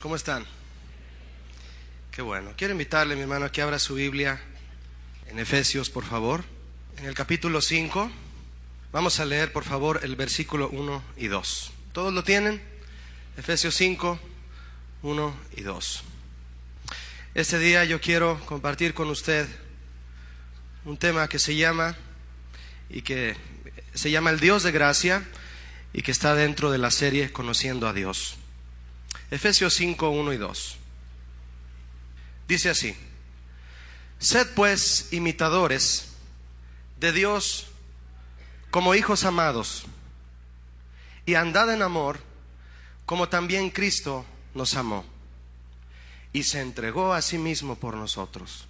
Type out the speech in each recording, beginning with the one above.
¿Cómo están? Qué bueno. Quiero invitarle, mi hermano, a que abra su Biblia en Efesios, por favor. En el capítulo 5, vamos a leer, por favor, el versículo 1 y 2. ¿Todos lo tienen? Efesios 5, 1 y 2. Este día yo quiero compartir con usted un tema que se llama y que se llama el Dios de gracia y que está dentro de la serie Conociendo a Dios. Efesios 5, 1 y 2. Dice así, sed pues imitadores de Dios como hijos amados y andad en amor como también Cristo nos amó y se entregó a sí mismo por nosotros,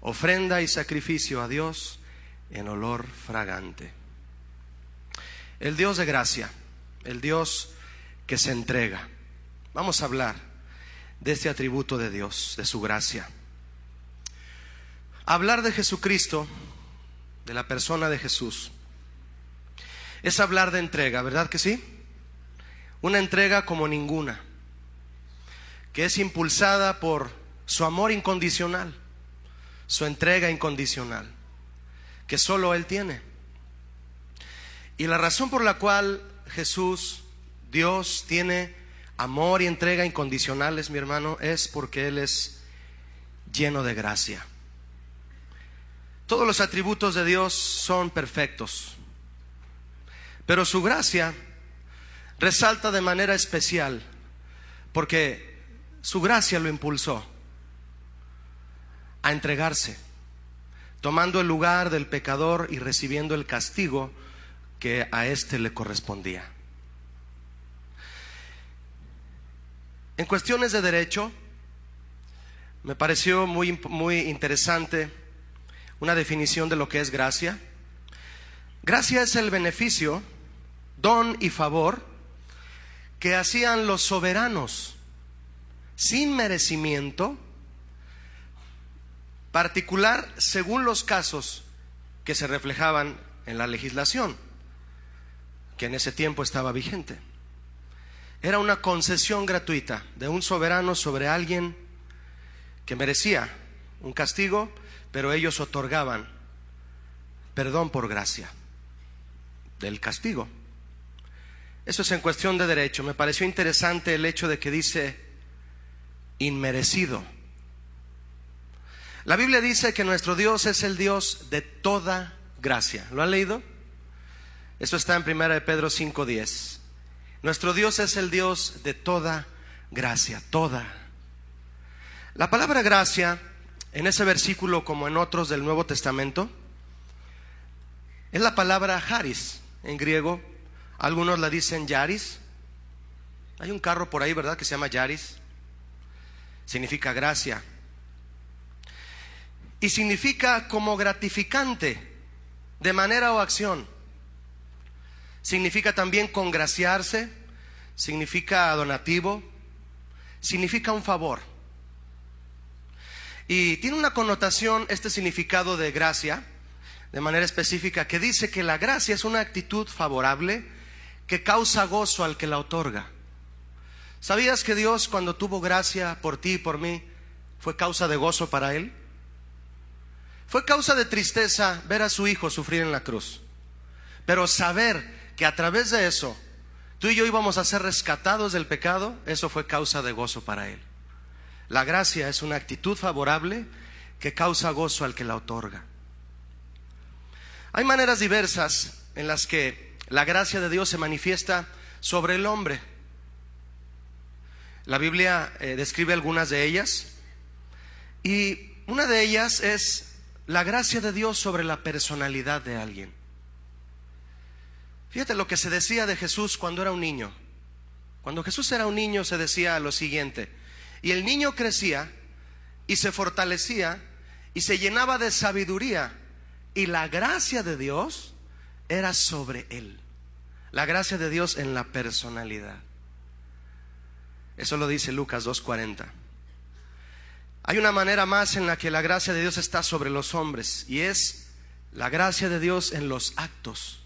ofrenda y sacrificio a Dios en olor fragante. El Dios de gracia, el Dios que se entrega Vamos a hablar de este atributo de Dios, de su gracia. Hablar de Jesucristo, de la persona de Jesús, es hablar de entrega, ¿verdad que sí? Una entrega como ninguna, que es impulsada por su amor incondicional, su entrega incondicional, que solo Él tiene. Y la razón por la cual Jesús, Dios, tiene Amor y entrega incondicionales, mi hermano, es porque Él es lleno de gracia. Todos los atributos de Dios son perfectos, pero su gracia resalta de manera especial porque su gracia lo impulsó a entregarse, tomando el lugar del pecador y recibiendo el castigo que a éste le correspondía. En cuestiones de derecho, me pareció muy, muy interesante una definición de lo que es gracia. Gracia es el beneficio, don y favor que hacían los soberanos sin merecimiento, particular según los casos que se reflejaban en la legislación, que en ese tiempo estaba vigente. Era una concesión gratuita de un soberano sobre alguien que merecía un castigo, pero ellos otorgaban perdón por gracia del castigo. Eso es en cuestión de derecho. Me pareció interesante el hecho de que dice inmerecido. La Biblia dice que nuestro Dios es el Dios de toda gracia. ¿Lo han leído? Eso está en 1 Pedro 5.10. Nuestro Dios es el Dios de toda gracia, toda. La palabra gracia, en ese versículo como en otros del Nuevo Testamento, es la palabra haris en griego. Algunos la dicen yaris. Hay un carro por ahí, ¿verdad?, que se llama yaris. Significa gracia. Y significa como gratificante, de manera o acción. Significa también congraciarse, significa donativo, significa un favor. Y tiene una connotación este significado de gracia, de manera específica, que dice que la gracia es una actitud favorable que causa gozo al que la otorga. ¿Sabías que Dios cuando tuvo gracia por ti y por mí fue causa de gozo para Él? Fue causa de tristeza ver a su Hijo sufrir en la cruz. Pero saber que a través de eso tú y yo íbamos a ser rescatados del pecado, eso fue causa de gozo para él. La gracia es una actitud favorable que causa gozo al que la otorga. Hay maneras diversas en las que la gracia de Dios se manifiesta sobre el hombre. La Biblia eh, describe algunas de ellas y una de ellas es la gracia de Dios sobre la personalidad de alguien. Fíjate lo que se decía de Jesús cuando era un niño. Cuando Jesús era un niño se decía lo siguiente, y el niño crecía y se fortalecía y se llenaba de sabiduría y la gracia de Dios era sobre él. La gracia de Dios en la personalidad. Eso lo dice Lucas 2.40. Hay una manera más en la que la gracia de Dios está sobre los hombres y es la gracia de Dios en los actos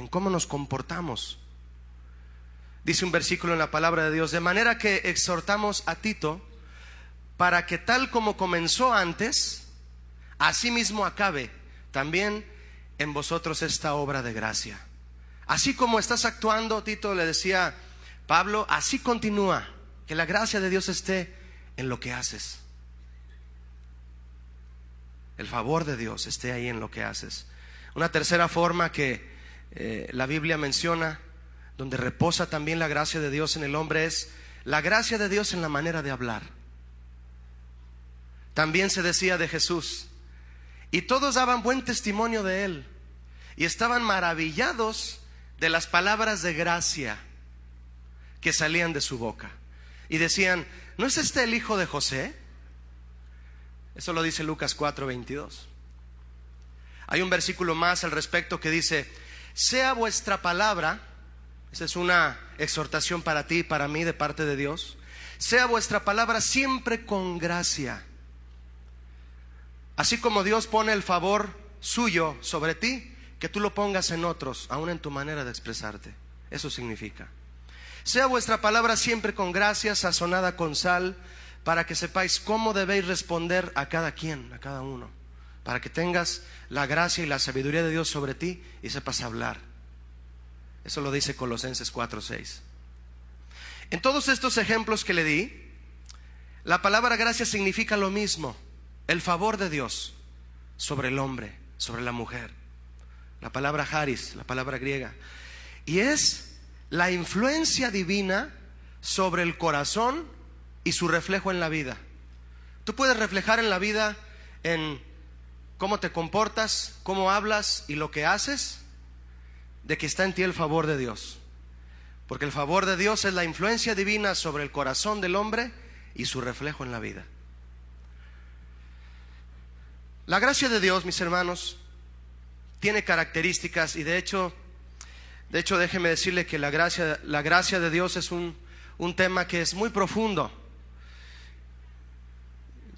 en cómo nos comportamos. Dice un versículo en la palabra de Dios, de manera que exhortamos a Tito para que tal como comenzó antes, así mismo acabe también en vosotros esta obra de gracia. Así como estás actuando, Tito le decía Pablo, así continúa, que la gracia de Dios esté en lo que haces. El favor de Dios esté ahí en lo que haces. Una tercera forma que eh, la Biblia menciona, donde reposa también la gracia de Dios en el hombre, es la gracia de Dios en la manera de hablar. También se decía de Jesús, y todos daban buen testimonio de él, y estaban maravillados de las palabras de gracia que salían de su boca. Y decían, ¿no es este el hijo de José? Eso lo dice Lucas 4:22. Hay un versículo más al respecto que dice, sea vuestra palabra, esa es una exhortación para ti y para mí de parte de Dios, sea vuestra palabra siempre con gracia. Así como Dios pone el favor suyo sobre ti, que tú lo pongas en otros, aún en tu manera de expresarte. Eso significa. Sea vuestra palabra siempre con gracia, sazonada con sal, para que sepáis cómo debéis responder a cada quien, a cada uno para que tengas la gracia y la sabiduría de Dios sobre ti y sepas hablar. Eso lo dice Colosenses 4:6. En todos estos ejemplos que le di, la palabra gracia significa lo mismo, el favor de Dios sobre el hombre, sobre la mujer. La palabra haris, la palabra griega. Y es la influencia divina sobre el corazón y su reflejo en la vida. Tú puedes reflejar en la vida en cómo te comportas, cómo hablas y lo que haces, de que está en ti el favor de Dios. Porque el favor de Dios es la influencia divina sobre el corazón del hombre y su reflejo en la vida. La gracia de Dios, mis hermanos, tiene características y de hecho, de hecho déjeme decirle que la gracia, de Dios es un tema que es muy profundo.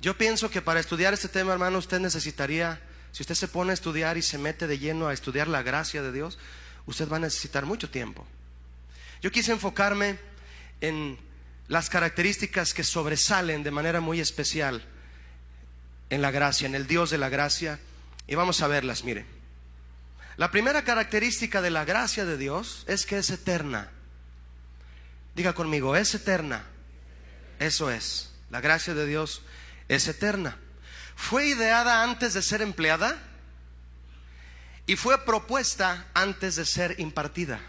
Yo pienso que para estudiar este tema, hermano, usted necesitaría, si usted se pone a estudiar y se mete de lleno a estudiar la gracia de Dios, usted va a necesitar mucho tiempo. Yo quise enfocarme en las características que sobresalen de manera muy especial en la gracia, en el Dios de la gracia, y vamos a verlas, mire. La primera característica de la gracia de Dios es que es eterna. Diga conmigo, es eterna. Eso es. La gracia de Dios es eterna. Fue ideada antes de ser empleada y fue propuesta antes de ser impartida.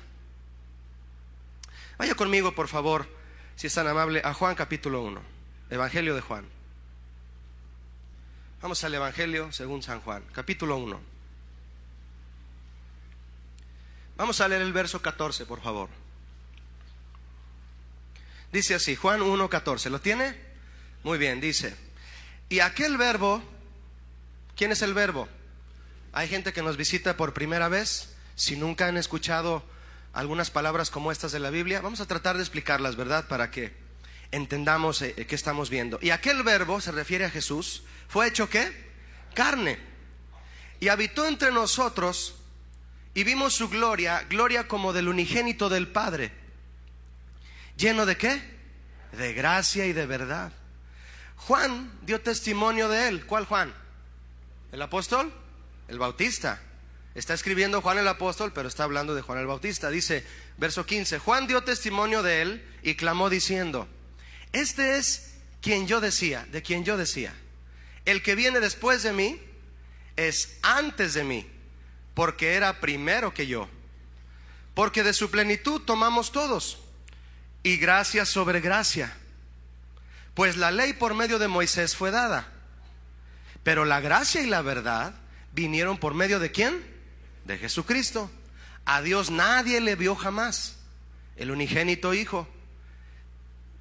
Vaya conmigo, por favor, si es tan amable, a Juan capítulo 1, Evangelio de Juan. Vamos al Evangelio según San Juan, capítulo 1. Vamos a leer el verso 14, por favor. Dice así, Juan 1, 14. ¿Lo tiene? Muy bien, dice. Y aquel verbo, ¿quién es el verbo? Hay gente que nos visita por primera vez, si nunca han escuchado algunas palabras como estas de la Biblia, vamos a tratar de explicarlas, ¿verdad? Para que entendamos eh, eh, qué estamos viendo. Y aquel verbo se refiere a Jesús, fue hecho qué? Carne. Y habitó entre nosotros y vimos su gloria, gloria como del unigénito del Padre. ¿Lleno de qué? De gracia y de verdad. Juan dio testimonio de él. ¿Cuál Juan? ¿El apóstol? El bautista. Está escribiendo Juan el apóstol, pero está hablando de Juan el Bautista. Dice, verso 15, Juan dio testimonio de él y clamó diciendo, este es quien yo decía, de quien yo decía, el que viene después de mí es antes de mí, porque era primero que yo, porque de su plenitud tomamos todos, y gracia sobre gracia pues la ley por medio de Moisés fue dada. Pero la gracia y la verdad vinieron por medio de quién? De Jesucristo. A Dios nadie le vio jamás. El unigénito Hijo.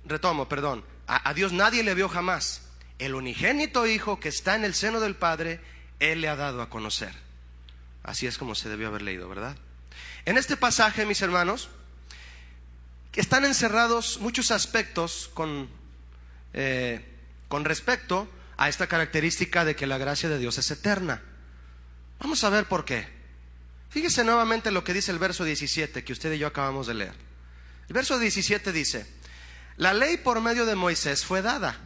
Retomo, perdón. A, Dios nadie le vio jamás. El unigénito Hijo que está en el seno del Padre, Él le ha dado a conocer. Así es como se debió haber leído, ¿verdad? En este pasaje, mis hermanos, están encerrados muchos aspectos con eh, con respecto a esta característica de que la gracia de Dios es eterna. Vamos a ver por qué. Fíjese nuevamente lo que dice el verso 17 que usted y yo acabamos de leer. El verso 17 dice, la ley por medio de Moisés fue dada,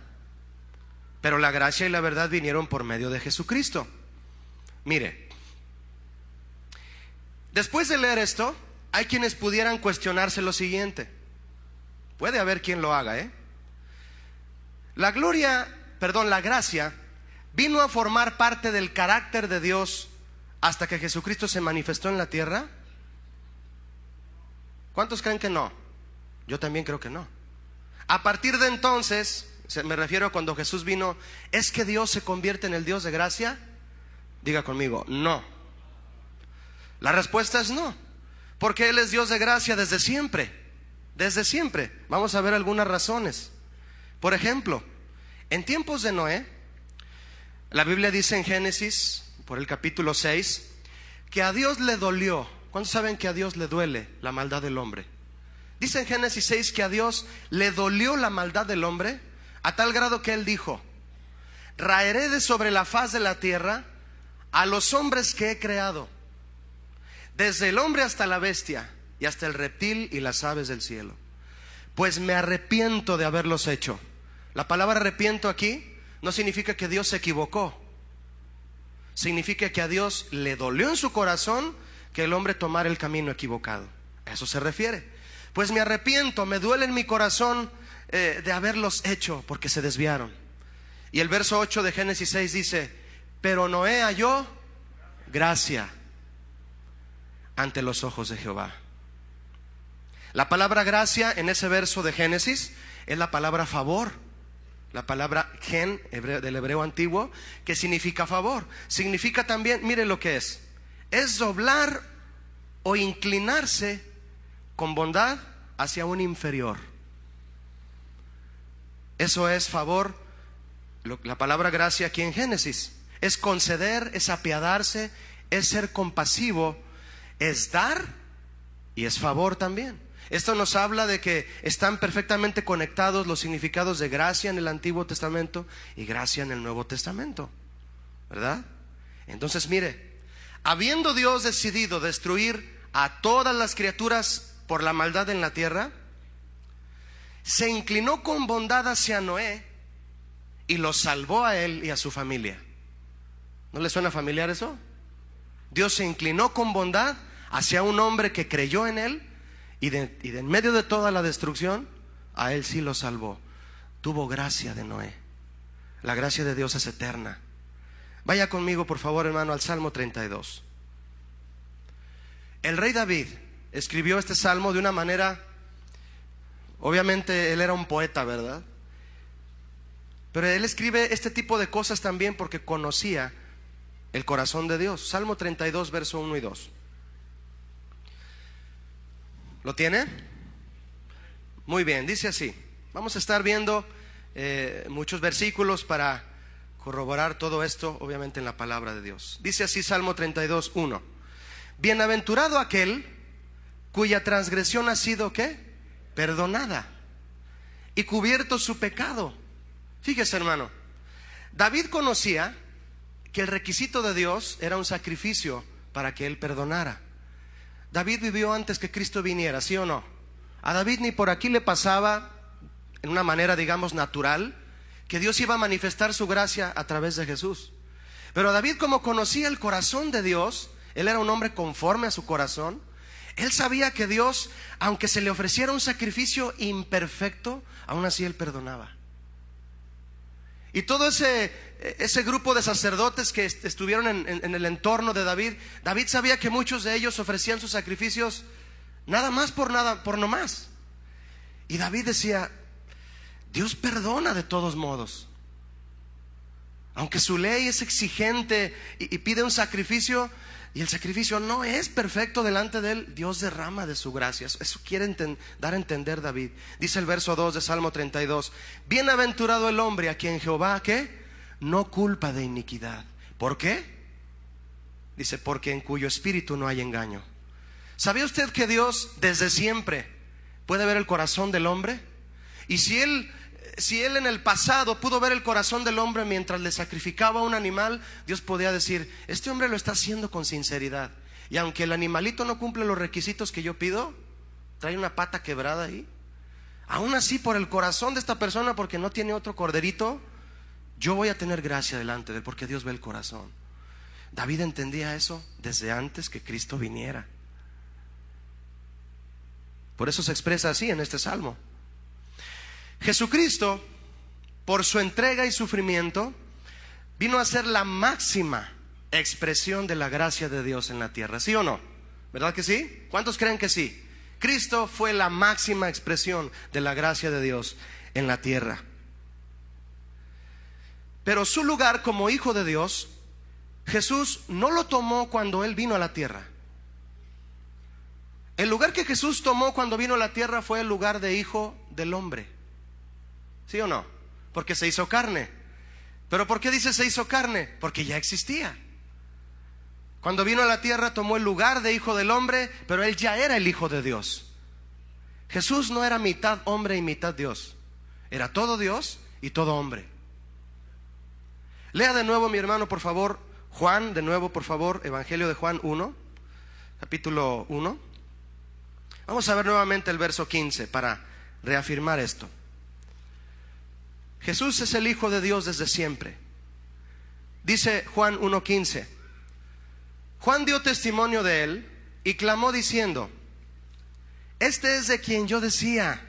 pero la gracia y la verdad vinieron por medio de Jesucristo. Mire, después de leer esto, hay quienes pudieran cuestionarse lo siguiente. Puede haber quien lo haga, ¿eh? La gloria, perdón, la gracia vino a formar parte del carácter de Dios hasta que Jesucristo se manifestó en la tierra. ¿Cuántos creen que no? Yo también creo que no. A partir de entonces, me refiero a cuando Jesús vino, ¿es que Dios se convierte en el Dios de gracia? Diga conmigo, no. La respuesta es no, porque Él es Dios de gracia desde siempre, desde siempre. Vamos a ver algunas razones. Por ejemplo, en tiempos de Noé, la Biblia dice en Génesis, por el capítulo 6, que a Dios le dolió. ¿Cuántos saben que a Dios le duele la maldad del hombre? Dice en Génesis 6 que a Dios le dolió la maldad del hombre a tal grado que él dijo, raeré de sobre la faz de la tierra a los hombres que he creado, desde el hombre hasta la bestia y hasta el reptil y las aves del cielo, pues me arrepiento de haberlos hecho. La palabra arrepiento aquí no significa que Dios se equivocó. Significa que a Dios le dolió en su corazón que el hombre tomara el camino equivocado. A eso se refiere. Pues me arrepiento, me duele en mi corazón eh, de haberlos hecho porque se desviaron. Y el verso 8 de Génesis 6 dice, pero Noé halló gracia ante los ojos de Jehová. La palabra gracia en ese verso de Génesis es la palabra favor la palabra gen del hebreo antiguo, que significa favor. Significa también, mire lo que es, es doblar o inclinarse con bondad hacia un inferior. Eso es favor, la palabra gracia aquí en Génesis. Es conceder, es apiadarse, es ser compasivo, es dar y es favor también. Esto nos habla de que están perfectamente conectados los significados de gracia en el Antiguo Testamento y gracia en el Nuevo Testamento. ¿Verdad? Entonces, mire, habiendo Dios decidido destruir a todas las criaturas por la maldad en la tierra, se inclinó con bondad hacia Noé y lo salvó a él y a su familia. ¿No le suena familiar eso? Dios se inclinó con bondad hacia un hombre que creyó en él y de, en medio de toda la destrucción, a él sí lo salvó. Tuvo gracia de Noé. La gracia de Dios es eterna. Vaya conmigo, por favor, hermano, al Salmo 32. El rey David escribió este salmo de una manera, obviamente él era un poeta, ¿verdad? Pero él escribe este tipo de cosas también porque conocía el corazón de Dios. Salmo 32, verso 1 y 2. ¿Lo tiene? Muy bien, dice así. Vamos a estar viendo eh, muchos versículos para corroborar todo esto, obviamente, en la palabra de Dios. Dice así Salmo 32, 1. Bienaventurado aquel cuya transgresión ha sido, ¿qué? Perdonada y cubierto su pecado. Fíjese, hermano, David conocía que el requisito de Dios era un sacrificio para que él perdonara. David vivió antes que Cristo viniera, ¿sí o no? A David ni por aquí le pasaba, en una manera, digamos, natural, que Dios iba a manifestar su gracia a través de Jesús. Pero David, como conocía el corazón de Dios, él era un hombre conforme a su corazón, él sabía que Dios, aunque se le ofreciera un sacrificio imperfecto, aún así él perdonaba. Y todo ese ese grupo de sacerdotes que estuvieron en, el entorno de David, David sabía que muchos de ellos ofrecían sus sacrificios nada más por nada, por no más. Y David decía, Dios perdona de todos modos. Aunque su ley es exigente y, y pide un sacrificio, y el sacrificio no es perfecto delante de él, Dios derrama de su gracia. Eso quiere dar a entender David. Dice el verso 2 de Salmo 32, bienaventurado el hombre a quien Jehová, ¿qué? no culpa de iniquidad. ¿Por qué? Dice, porque en cuyo espíritu no hay engaño. ¿Sabía usted que Dios desde siempre puede ver el corazón del hombre? Y si él, si él en el pasado pudo ver el corazón del hombre mientras le sacrificaba a un animal, Dios podía decir, este hombre lo está haciendo con sinceridad. Y aunque el animalito no cumple los requisitos que yo pido, trae una pata quebrada ahí. Aún así, por el corazón de esta persona, porque no tiene otro corderito, yo voy a tener gracia delante de él porque Dios ve el corazón. David entendía eso desde antes que Cristo viniera. Por eso se expresa así en este salmo. Jesucristo, por su entrega y sufrimiento, vino a ser la máxima expresión de la gracia de Dios en la tierra. ¿Sí o no? ¿Verdad que sí? ¿Cuántos creen que sí? Cristo fue la máxima expresión de la gracia de Dios en la tierra. Pero su lugar como hijo de Dios, Jesús no lo tomó cuando él vino a la tierra. El lugar que Jesús tomó cuando vino a la tierra fue el lugar de hijo del hombre. ¿Sí o no? Porque se hizo carne. ¿Pero por qué dice se hizo carne? Porque ya existía. Cuando vino a la tierra tomó el lugar de hijo del hombre, pero él ya era el hijo de Dios. Jesús no era mitad hombre y mitad Dios. Era todo Dios y todo hombre. Lea de nuevo, mi hermano, por favor, Juan, de nuevo, por favor, Evangelio de Juan 1, capítulo 1. Vamos a ver nuevamente el verso 15 para reafirmar esto. Jesús es el Hijo de Dios desde siempre. Dice Juan 1.15. Juan dio testimonio de él y clamó diciendo, este es de quien yo decía,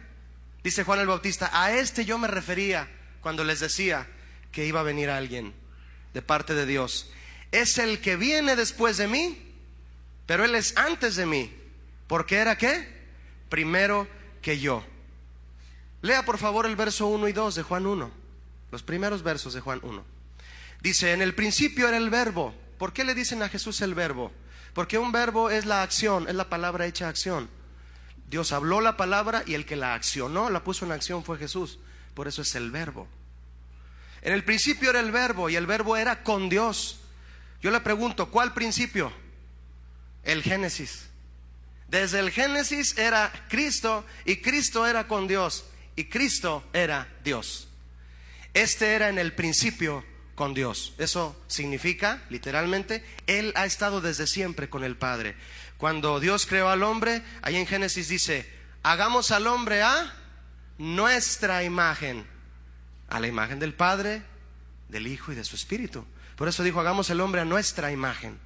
dice Juan el Bautista, a este yo me refería cuando les decía, que iba a venir alguien de parte de Dios. Es el que viene después de mí, pero él es antes de mí, porque era qué? Primero que yo. Lea por favor el verso 1 y 2 de Juan 1, los primeros versos de Juan 1. Dice, en el principio era el verbo. ¿Por qué le dicen a Jesús el verbo? Porque un verbo es la acción, es la palabra hecha acción. Dios habló la palabra y el que la accionó, la puso en acción fue Jesús. Por eso es el verbo. En el principio era el verbo y el verbo era con Dios. Yo le pregunto, ¿cuál principio? El Génesis. Desde el Génesis era Cristo y Cristo era con Dios y Cristo era Dios. Este era en el principio con Dios. Eso significa, literalmente, Él ha estado desde siempre con el Padre. Cuando Dios creó al hombre, ahí en Génesis dice, hagamos al hombre a nuestra imagen a la imagen del Padre, del Hijo y de su Espíritu. Por eso dijo, hagamos el hombre a nuestra imagen,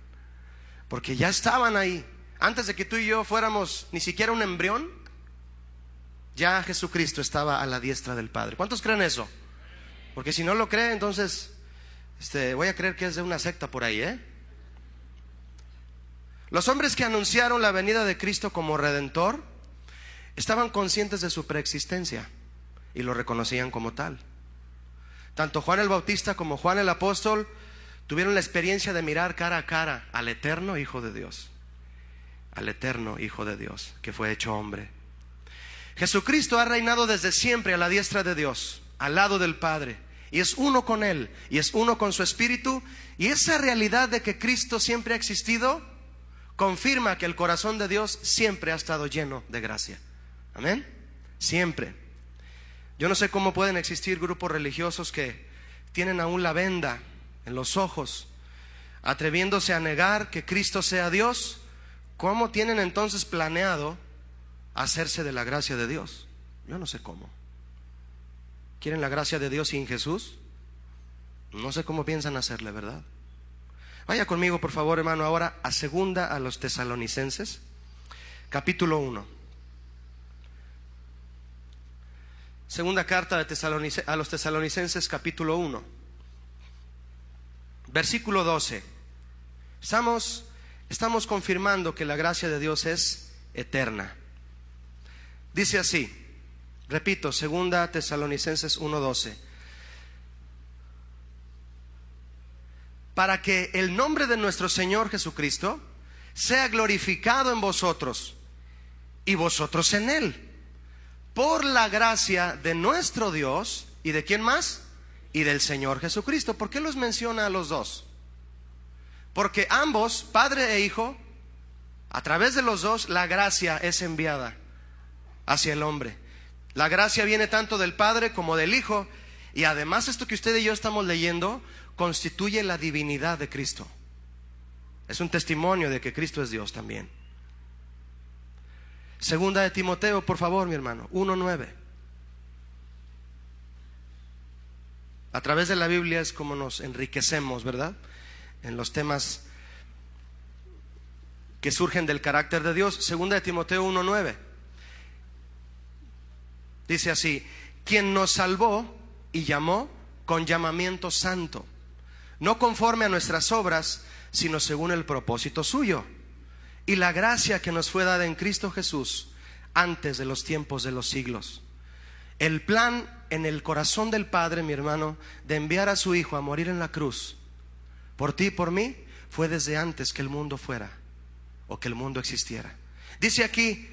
porque ya estaban ahí. Antes de que tú y yo fuéramos ni siquiera un embrión, ya Jesucristo estaba a la diestra del Padre. ¿Cuántos creen eso? Porque si no lo creen entonces este, voy a creer que es de una secta por ahí, ¿eh? Los hombres que anunciaron la venida de Cristo como redentor estaban conscientes de su preexistencia y lo reconocían como tal. Tanto Juan el Bautista como Juan el Apóstol tuvieron la experiencia de mirar cara a cara al eterno Hijo de Dios, al eterno Hijo de Dios, que fue hecho hombre. Jesucristo ha reinado desde siempre a la diestra de Dios, al lado del Padre, y es uno con Él, y es uno con su Espíritu, y esa realidad de que Cristo siempre ha existido confirma que el corazón de Dios siempre ha estado lleno de gracia. Amén. Siempre. Yo no sé cómo pueden existir grupos religiosos que tienen aún la venda en los ojos, atreviéndose a negar que Cristo sea Dios. ¿Cómo tienen entonces planeado hacerse de la gracia de Dios? Yo no sé cómo. ¿Quieren la gracia de Dios sin Jesús? No sé cómo piensan hacerle, ¿verdad? Vaya conmigo, por favor, hermano, ahora a segunda a los tesalonicenses, capítulo 1. Segunda carta de a los tesalonicenses capítulo 1, versículo 12. Estamos, estamos confirmando que la gracia de Dios es eterna. Dice así, repito, segunda tesalonicenses 1.12. Para que el nombre de nuestro Señor Jesucristo sea glorificado en vosotros y vosotros en Él por la gracia de nuestro Dios y de quién más? Y del Señor Jesucristo. ¿Por qué los menciona a los dos? Porque ambos, padre e hijo, a través de los dos, la gracia es enviada hacia el hombre. La gracia viene tanto del Padre como del Hijo. Y además esto que usted y yo estamos leyendo constituye la divinidad de Cristo. Es un testimonio de que Cristo es Dios también. Segunda de Timoteo, por favor, mi hermano, 1.9. A través de la Biblia es como nos enriquecemos, ¿verdad? En los temas que surgen del carácter de Dios. Segunda de Timoteo 1.9. Dice así, quien nos salvó y llamó con llamamiento santo, no conforme a nuestras obras, sino según el propósito suyo y la gracia que nos fue dada en Cristo Jesús antes de los tiempos de los siglos. El plan en el corazón del Padre, mi hermano, de enviar a su Hijo a morir en la cruz, por ti y por mí, fue desde antes que el mundo fuera o que el mundo existiera. Dice aquí,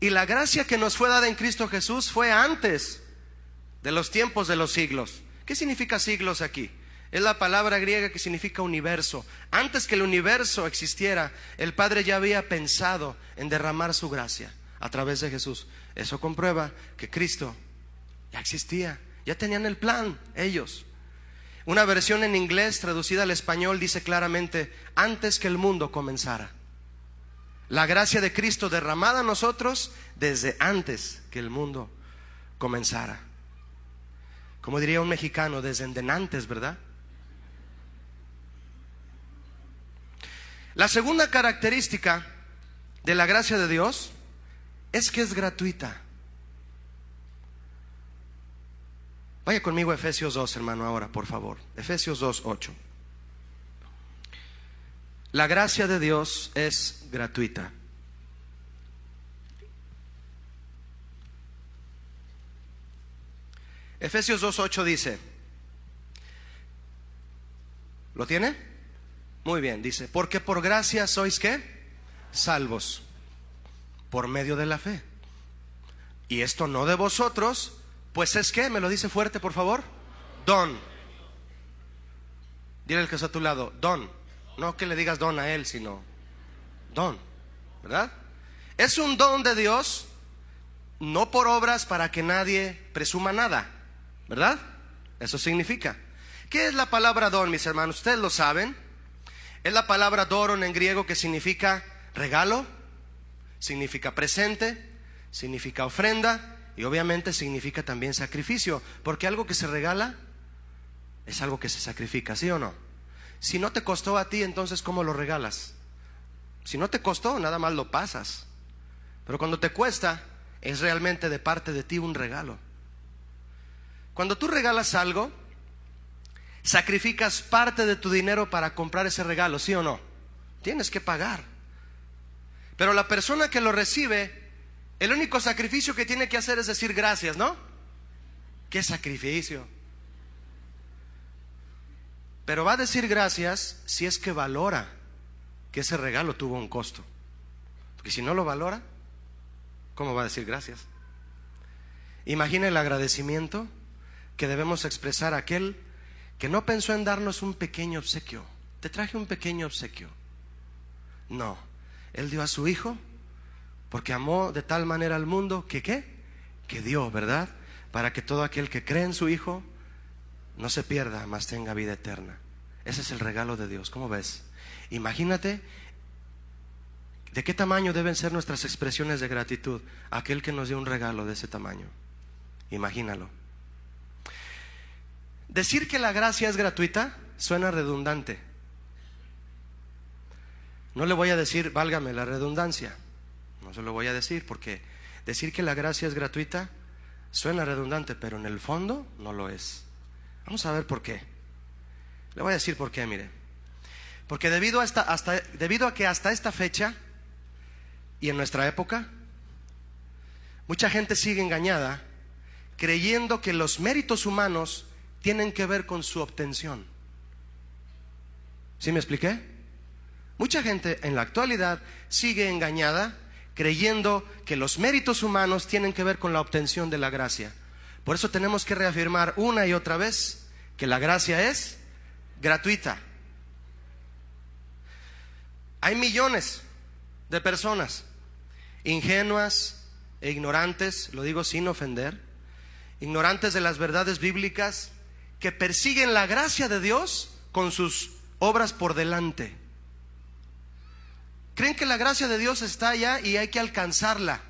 y la gracia que nos fue dada en Cristo Jesús fue antes de los tiempos de los siglos. ¿Qué significa siglos aquí? Es la palabra griega que significa universo. Antes que el universo existiera, el Padre ya había pensado en derramar su gracia a través de Jesús. Eso comprueba que Cristo ya existía, ya tenían el plan ellos. Una versión en inglés traducida al español dice claramente, antes que el mundo comenzara. La gracia de Cristo derramada a nosotros desde antes que el mundo comenzara. Como diría un mexicano, desde antes, ¿verdad? La segunda característica de la gracia de Dios es que es gratuita. Vaya conmigo a Efesios 2, hermano, ahora, por favor. Efesios 2, 8. La gracia de Dios es gratuita. Efesios 8 dice, ¿lo tiene? Muy bien, dice, porque por gracia sois qué? Salvos, por medio de la fe. Y esto no de vosotros, pues es que, me lo dice fuerte, por favor, don. Dile el que está a tu lado, don. No que le digas don a él, sino don, ¿verdad? Es un don de Dios, no por obras para que nadie presuma nada, ¿verdad? Eso significa. ¿Qué es la palabra don, mis hermanos? Ustedes lo saben. Es la palabra doron en griego que significa regalo, significa presente, significa ofrenda y obviamente significa también sacrificio, porque algo que se regala es algo que se sacrifica, ¿sí o no? Si no te costó a ti, entonces ¿cómo lo regalas? Si no te costó, nada más lo pasas. Pero cuando te cuesta, es realmente de parte de ti un regalo. Cuando tú regalas algo, sacrificas parte de tu dinero para comprar ese regalo, ¿sí o no? Tienes que pagar. Pero la persona que lo recibe, el único sacrificio que tiene que hacer es decir gracias, ¿no? ¿Qué sacrificio? Pero va a decir gracias si es que valora que ese regalo tuvo un costo. Porque si no lo valora, ¿cómo va a decir gracias? Imagina el agradecimiento que debemos expresar a aquel que no pensó en darnos un pequeño obsequio. Te traje un pequeño obsequio. No, Él dio a su Hijo porque amó de tal manera al mundo que qué? Que dio, ¿verdad? Para que todo aquel que cree en su Hijo no se pierda, mas tenga vida eterna. Ese es el regalo de Dios. ¿Cómo ves? Imagínate de qué tamaño deben ser nuestras expresiones de gratitud aquel que nos dio un regalo de ese tamaño. Imagínalo. Decir que la gracia es gratuita suena redundante. No le voy a decir, válgame la redundancia. No se lo voy a decir porque decir que la gracia es gratuita suena redundante, pero en el fondo no lo es. Vamos a ver por qué. Le voy a decir por qué, mire. Porque debido a, esta, hasta, debido a que hasta esta fecha y en nuestra época, mucha gente sigue engañada creyendo que los méritos humanos tienen que ver con su obtención. ¿Sí me expliqué? Mucha gente en la actualidad sigue engañada creyendo que los méritos humanos tienen que ver con la obtención de la gracia. Por eso tenemos que reafirmar una y otra vez que la gracia es gratuita. Hay millones de personas ingenuas e ignorantes, lo digo sin ofender, ignorantes de las verdades bíblicas, que persiguen la gracia de Dios con sus obras por delante. Creen que la gracia de Dios está allá y hay que alcanzarla.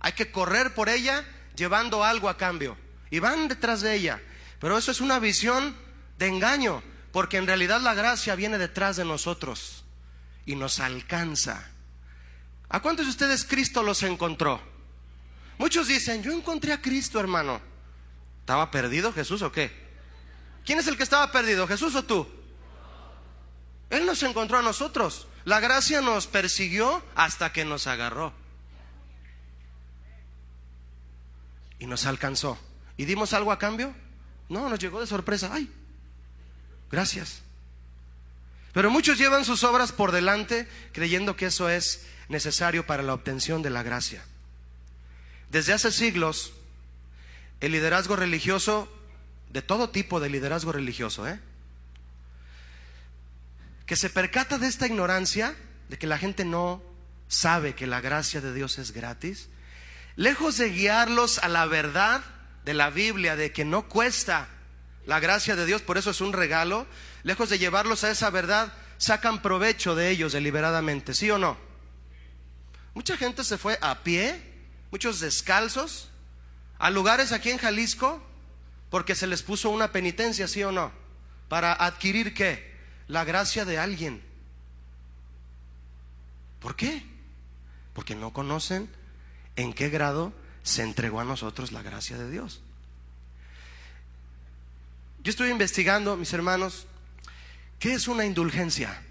Hay que correr por ella llevando algo a cambio. Y van detrás de ella. Pero eso es una visión de engaño, porque en realidad la gracia viene detrás de nosotros y nos alcanza. ¿A cuántos de ustedes Cristo los encontró? Muchos dicen, yo encontré a Cristo, hermano. ¿Estaba perdido Jesús o qué? ¿Quién es el que estaba perdido? ¿Jesús o tú? Él nos encontró a nosotros. La gracia nos persiguió hasta que nos agarró. Y nos alcanzó. ¿Y dimos algo a cambio? No, nos llegó de sorpresa. ¡Ay! Gracias. Pero muchos llevan sus obras por delante creyendo que eso es necesario para la obtención de la gracia. Desde hace siglos, el liderazgo religioso de todo tipo de liderazgo religioso, ¿eh? que se percata de esta ignorancia, de que la gente no sabe que la gracia de Dios es gratis, lejos de guiarlos a la verdad de la Biblia, de que no cuesta la gracia de Dios, por eso es un regalo, lejos de llevarlos a esa verdad, sacan provecho de ellos deliberadamente, ¿sí o no? Mucha gente se fue a pie, muchos descalzos, a lugares aquí en Jalisco porque se les puso una penitencia, ¿sí o no? Para adquirir qué? La gracia de alguien. ¿Por qué? Porque no conocen en qué grado se entregó a nosotros la gracia de Dios. Yo estoy investigando, mis hermanos, ¿qué es una indulgencia?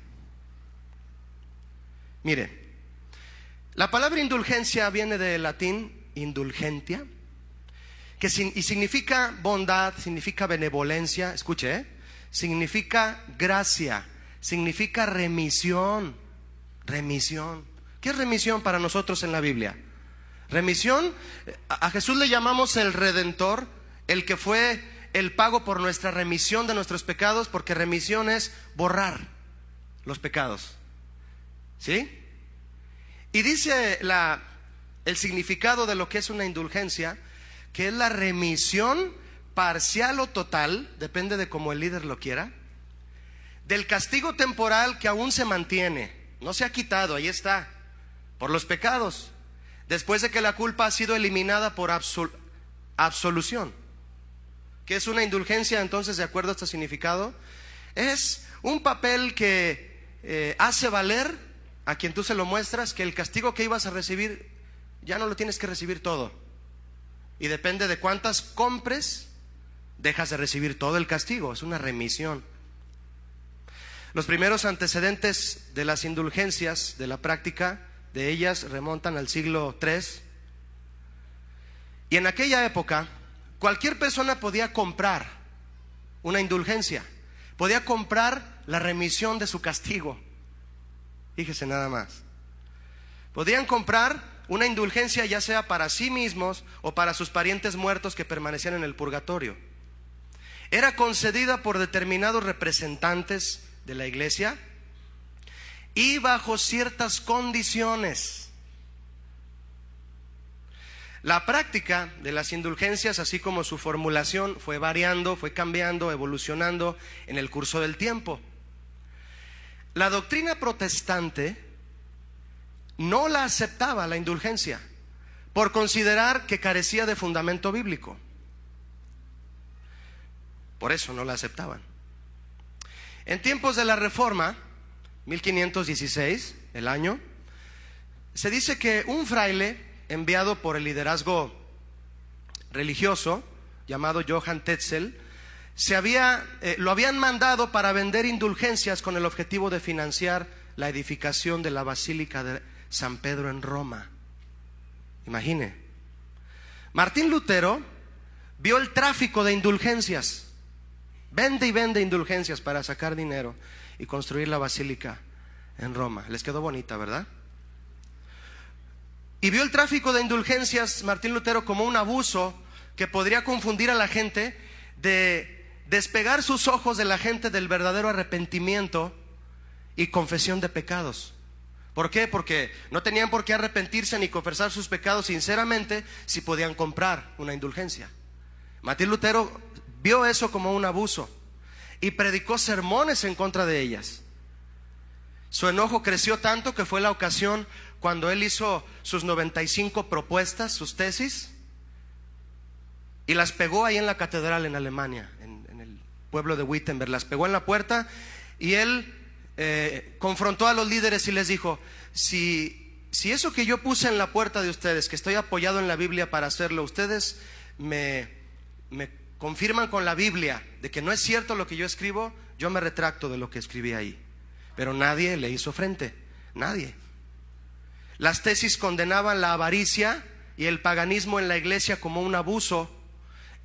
Mire, la palabra indulgencia viene del latín indulgentia, y significa bondad, significa benevolencia, escuche, ¿eh? significa gracia, significa remisión, remisión. ¿Qué es remisión para nosotros en la Biblia? Remisión, a Jesús le llamamos el redentor, el que fue el pago por nuestra remisión de nuestros pecados, porque remisión es borrar los pecados. ¿Sí? Y dice la, el significado de lo que es una indulgencia, que es la remisión parcial o total, depende de cómo el líder lo quiera, del castigo temporal que aún se mantiene, no se ha quitado, ahí está, por los pecados, después de que la culpa ha sido eliminada por absolución, que es una indulgencia entonces de acuerdo a este significado, es un papel que eh, hace valer a quien tú se lo muestras que el castigo que ibas a recibir ya no lo tienes que recibir todo y depende de cuántas compres, dejas de recibir todo el castigo. Es una remisión. Los primeros antecedentes de las indulgencias, de la práctica de ellas, remontan al siglo III. Y en aquella época, cualquier persona podía comprar una indulgencia, podía comprar la remisión de su castigo. Fíjese nada más. Podían comprar una indulgencia ya sea para sí mismos o para sus parientes muertos que permanecían en el purgatorio. Era concedida por determinados representantes de la iglesia y bajo ciertas condiciones. La práctica de las indulgencias, así como su formulación, fue variando, fue cambiando, evolucionando en el curso del tiempo. La doctrina protestante no la aceptaba la indulgencia por considerar que carecía de fundamento bíblico. Por eso no la aceptaban. En tiempos de la Reforma, 1516, el año, se dice que un fraile enviado por el liderazgo religioso, llamado Johann Tetzel, se había, eh, lo habían mandado para vender indulgencias con el objetivo de financiar la edificación de la Basílica de San Pedro en Roma. Imagine. Martín Lutero vio el tráfico de indulgencias. Vende y vende indulgencias para sacar dinero y construir la basílica en Roma. Les quedó bonita, ¿verdad? Y vio el tráfico de indulgencias Martín Lutero como un abuso que podría confundir a la gente de despegar sus ojos de la gente del verdadero arrepentimiento y confesión de pecados. ¿Por qué? Porque no tenían por qué arrepentirse ni confesar sus pecados sinceramente si podían comprar una indulgencia. Martín Lutero vio eso como un abuso y predicó sermones en contra de ellas. Su enojo creció tanto que fue la ocasión cuando él hizo sus 95 propuestas, sus tesis, y las pegó ahí en la catedral en Alemania, en, en el pueblo de Wittenberg. Las pegó en la puerta y él eh, confrontó a los líderes y les dijo, si, eso que yo puse en la puerta de ustedes, que estoy apoyado en la Biblia para hacerlo, ustedes me, me confirman con la Biblia de que no es cierto lo que yo escribo, yo me retracto de lo que escribí ahí. Pero nadie le hizo frente, nadie. Las tesis condenaban la avaricia y el paganismo en la iglesia como un abuso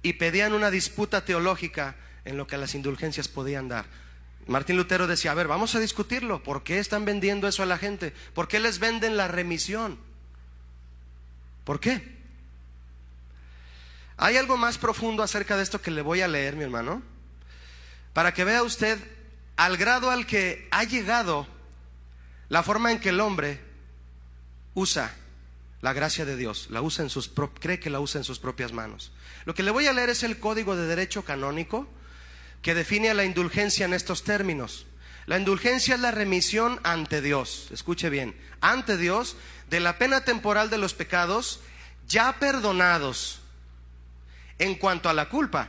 y pedían una disputa teológica en lo que las indulgencias podían dar. Martín Lutero decía, a ver, vamos a discutirlo. ¿Por qué están vendiendo eso a la gente? ¿Por qué les venden la remisión? ¿Por qué? Hay algo más profundo acerca de esto que le voy a leer, mi hermano, para que vea usted al grado al que ha llegado la forma en que el hombre usa la gracia de Dios, la usa en sus cree que la usa en sus propias manos. Lo que le voy a leer es el Código de Derecho Canónico que define a la indulgencia en estos términos. La indulgencia es la remisión ante Dios, escuche bien, ante Dios de la pena temporal de los pecados ya perdonados. En cuanto a la culpa,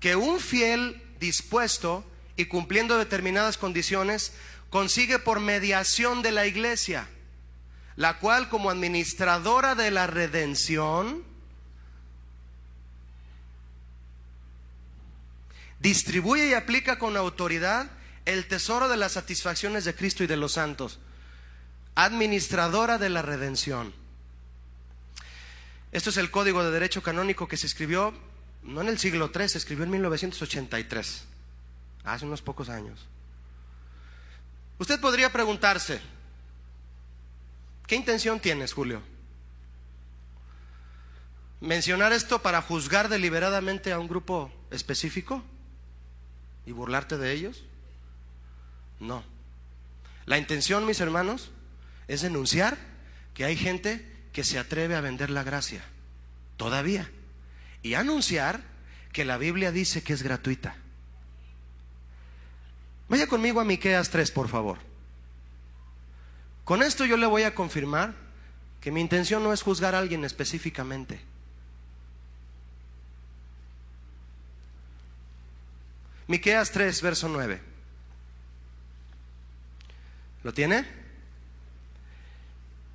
que un fiel dispuesto y cumpliendo determinadas condiciones consigue por mediación de la iglesia, la cual como administradora de la redención, distribuye y aplica con autoridad el tesoro de las satisfacciones de Cristo y de los santos, administradora de la redención. Esto es el código de derecho canónico que se escribió no en el siglo III, se escribió en 1983, hace unos pocos años. Usted podría preguntarse, ¿qué intención tienes, Julio? ¿Mencionar esto para juzgar deliberadamente a un grupo específico? y burlarte de ellos? No. La intención, mis hermanos, es denunciar que hay gente que se atreve a vender la gracia, todavía, y anunciar que la Biblia dice que es gratuita. Vaya conmigo a Miqueas 3, por favor. Con esto yo le voy a confirmar que mi intención no es juzgar a alguien específicamente. Miqueas 3, verso 9. ¿Lo tiene?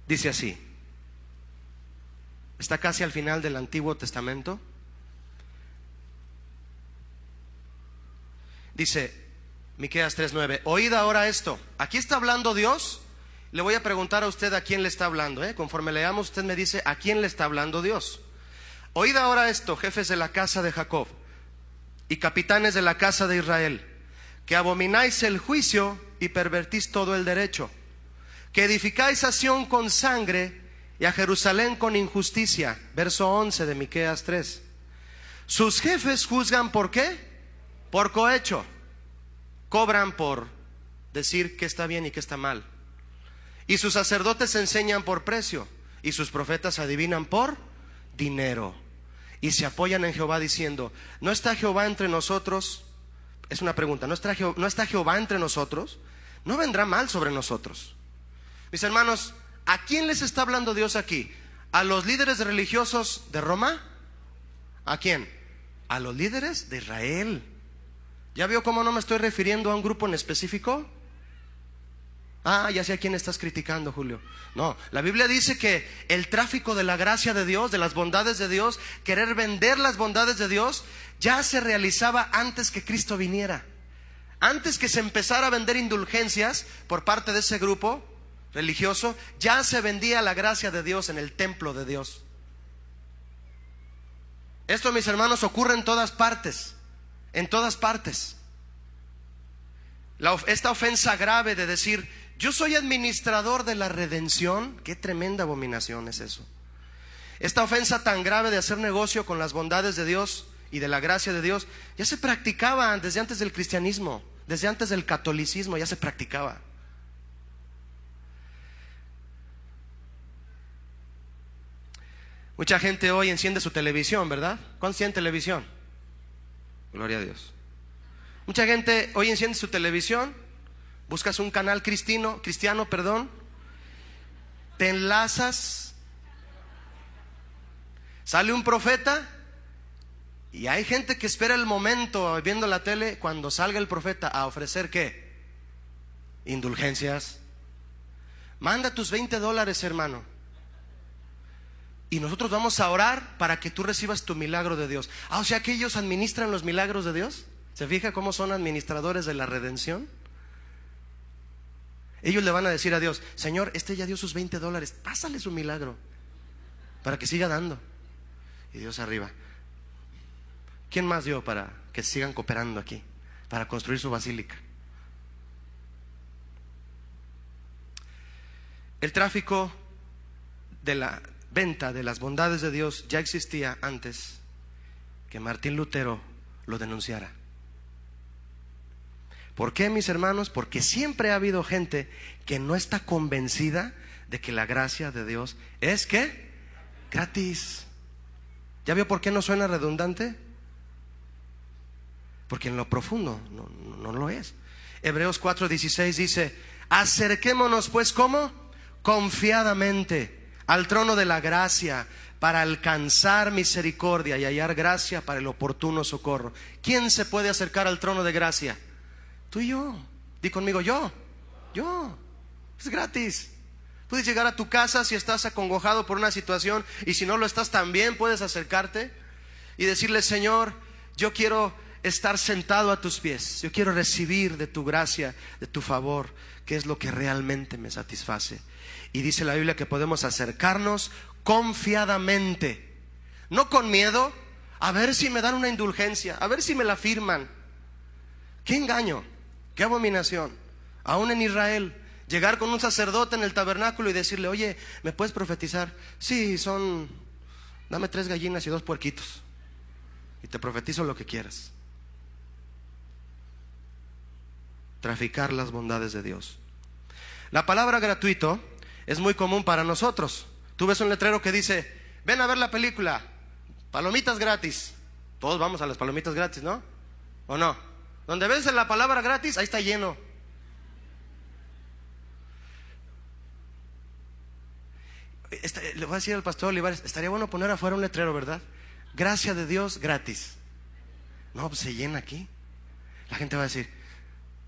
Dice así. Está casi al final del Antiguo Testamento. Dice Miqueas 3:9, oíd ahora esto. Aquí está hablando Dios. Le voy a preguntar a usted a quién le está hablando. ¿eh? Conforme leamos, usted me dice a quién le está hablando Dios. Oíd ahora esto, jefes de la casa de Jacob y capitanes de la casa de Israel, que abomináis el juicio y pervertís todo el derecho, que edificáis a Sión con sangre y a Jerusalén con injusticia. Verso 11 de Miqueas 3. Sus jefes juzgan por qué? Por cohecho. Cobran por decir que está bien y que está mal. Y sus sacerdotes enseñan por precio y sus profetas adivinan por dinero y se apoyan en Jehová diciendo, ¿no está Jehová entre nosotros? Es una pregunta, ¿no está, Jehová, entre nosotros? No vendrá mal sobre nosotros. Mis hermanos, ¿a quién les está hablando Dios aquí? ¿A los líderes religiosos de Roma? ¿A quién? A los líderes de Israel. ¿Ya vio cómo no me estoy refiriendo a un grupo en específico? Ah, ya sé a quién estás criticando, Julio. No, la Biblia dice que el tráfico de la gracia de Dios, de las bondades de Dios, querer vender las bondades de Dios, ya se realizaba antes que Cristo viniera. Antes que se empezara a vender indulgencias por parte de ese grupo religioso, ya se vendía la gracia de Dios en el templo de Dios. Esto, mis hermanos, ocurre en todas partes, en todas partes. esta ofensa grave de decir, yo soy administrador de la redención. Qué tremenda abominación es eso. Esta ofensa tan grave de hacer negocio con las bondades de Dios y de la gracia de Dios ya se practicaba desde antes del cristianismo, desde antes del catolicismo ya se practicaba. Mucha gente hoy enciende su televisión, ¿verdad? ¿Cuándo enciende televisión? Gloria a Dios. Mucha gente hoy enciende su televisión buscas un canal cristino, cristiano, perdón, te enlazas, sale un profeta y hay gente que espera el momento viendo la tele cuando salga el profeta a ofrecer qué? Indulgencias. Manda tus 20 dólares, hermano. Y nosotros vamos a orar para que tú recibas tu milagro de Dios. Ah, o sea que ellos administran los milagros de Dios. ¿Se fija cómo son administradores de la redención? Ellos le van a decir a Dios, Señor, este ya dio sus 20 dólares, pásale su milagro para que siga dando. Y Dios arriba. ¿Quién más dio para que sigan cooperando aquí, para construir su basílica? El tráfico de la venta de las bondades de Dios ya existía antes que Martín Lutero lo denunciara. ¿Por qué, mis hermanos? Porque siempre ha habido gente que no está convencida de que la gracia de Dios es que gratis. ¿Ya vio por qué no suena redundante? Porque en lo profundo no, lo es. Hebreos 4:16 dice, acerquémonos pues ¿Cómo? confiadamente al trono de la gracia para alcanzar misericordia y hallar gracia para el oportuno socorro. ¿Quién se puede acercar al trono de gracia? Tú y yo. Di conmigo, yo. Yo. Es gratis. Puedes llegar a tu casa si estás acongojado por una situación y si no lo estás también puedes acercarte y decirle, Señor, yo quiero estar sentado a tus pies, yo quiero recibir de tu gracia, de tu favor, que es lo que realmente me satisface. Y dice la Biblia que podemos acercarnos confiadamente, no con miedo, a ver si me dan una indulgencia, a ver si me la firman. ¿Qué engaño? Qué abominación. Aún en Israel, llegar con un sacerdote en el tabernáculo y decirle, oye, ¿me puedes profetizar? Sí, son, dame tres gallinas y dos puerquitos. Y te profetizo lo que quieras. Traficar las bondades de Dios. La palabra gratuito es muy común para nosotros. Tú ves un letrero que dice, ven a ver la película, palomitas gratis. Todos vamos a las palomitas gratis, ¿no? ¿O no? Donde ves la palabra gratis, ahí está lleno. Este, le voy a decir al pastor Olivares, estaría bueno poner afuera un letrero, ¿verdad? Gracia de Dios gratis. No, pues se llena aquí. La gente va a decir,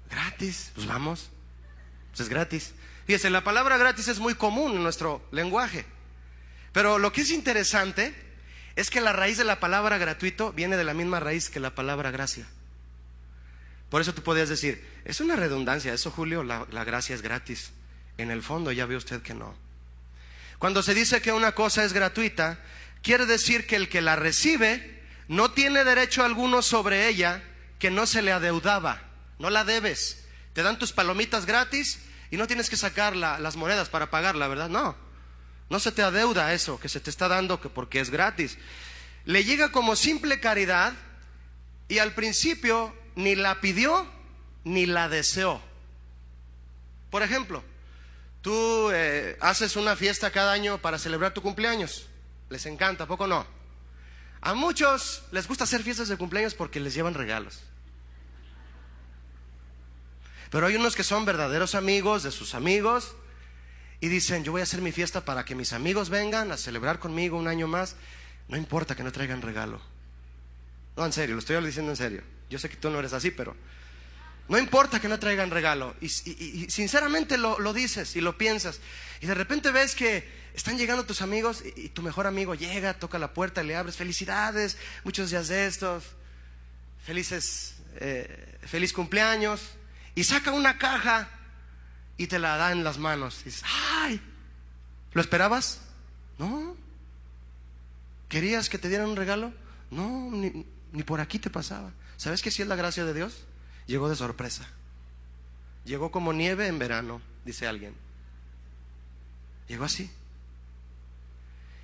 gratis, pues vamos. Pues es gratis. Fíjese, la palabra gratis es muy común en nuestro lenguaje. Pero lo que es interesante es que la raíz de la palabra gratuito viene de la misma raíz que la palabra gracia. Por eso tú podías decir, es una redundancia, eso Julio, la, gracia es gratis. En el fondo ya ve usted que no. Cuando se dice que una cosa es gratuita, quiere decir que el que la recibe no tiene derecho alguno sobre ella que no se le adeudaba, no la debes. Te dan tus palomitas gratis y no tienes que sacar las monedas para pagarla, ¿verdad? No, no se te adeuda eso que se te está dando porque es gratis. Le llega como simple caridad y al principio ni la pidió ni la deseó. Por ejemplo, tú eh, haces una fiesta cada año para celebrar tu cumpleaños. Les encanta, ¿a poco no? A muchos les gusta hacer fiestas de cumpleaños porque les llevan regalos. Pero hay unos que son verdaderos amigos de sus amigos y dicen, yo voy a hacer mi fiesta para que mis amigos vengan a celebrar conmigo un año más. No importa que no traigan regalo. No, en serio, lo estoy diciendo en serio. Yo sé que tú no eres así, pero no importa que no traigan regalo. Y, sinceramente lo, dices y lo piensas. Y de repente ves que están llegando tus amigos y, tu mejor amigo llega, toca la puerta, y le abres, felicidades, muchos días de estos, felices, eh, feliz cumpleaños. Y saca una caja y te la da en las manos. Y dices, ¡ay! ¿Lo esperabas? No. ¿Querías que te dieran un regalo? No, ni por aquí te pasaba. ¿Sabes que si es la gracia de Dios? Llegó de sorpresa. Llegó como nieve en verano, dice alguien. Llegó así.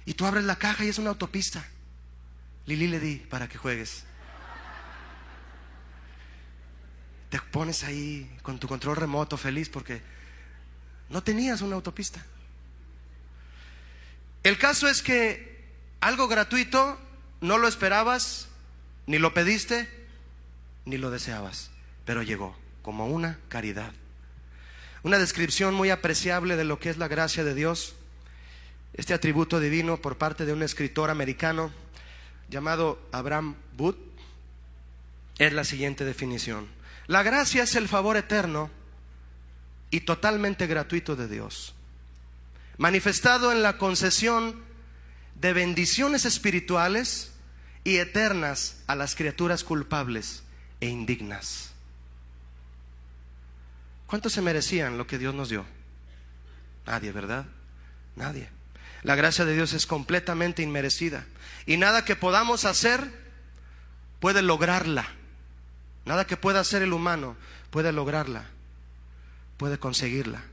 Y tú abres la caja y es una autopista. Lili le di para que juegues. Te pones ahí con tu control remoto feliz porque no tenías una autopista. El caso es que algo gratuito no lo esperabas ni lo pediste, ni lo deseabas, pero llegó como una caridad. Una descripción muy apreciable de lo que es la gracia de Dios, este atributo divino por parte de un escritor americano llamado Abraham Booth, es la siguiente definición. La gracia es el favor eterno y totalmente gratuito de Dios, manifestado en la concesión de bendiciones espirituales, y eternas a las criaturas culpables e indignas. ¿Cuántos se merecían lo que Dios nos dio? Nadie, ¿verdad? Nadie. La gracia de Dios es completamente inmerecida. Y nada que podamos hacer puede lograrla. Nada que pueda hacer el humano puede lograrla, puede conseguirla.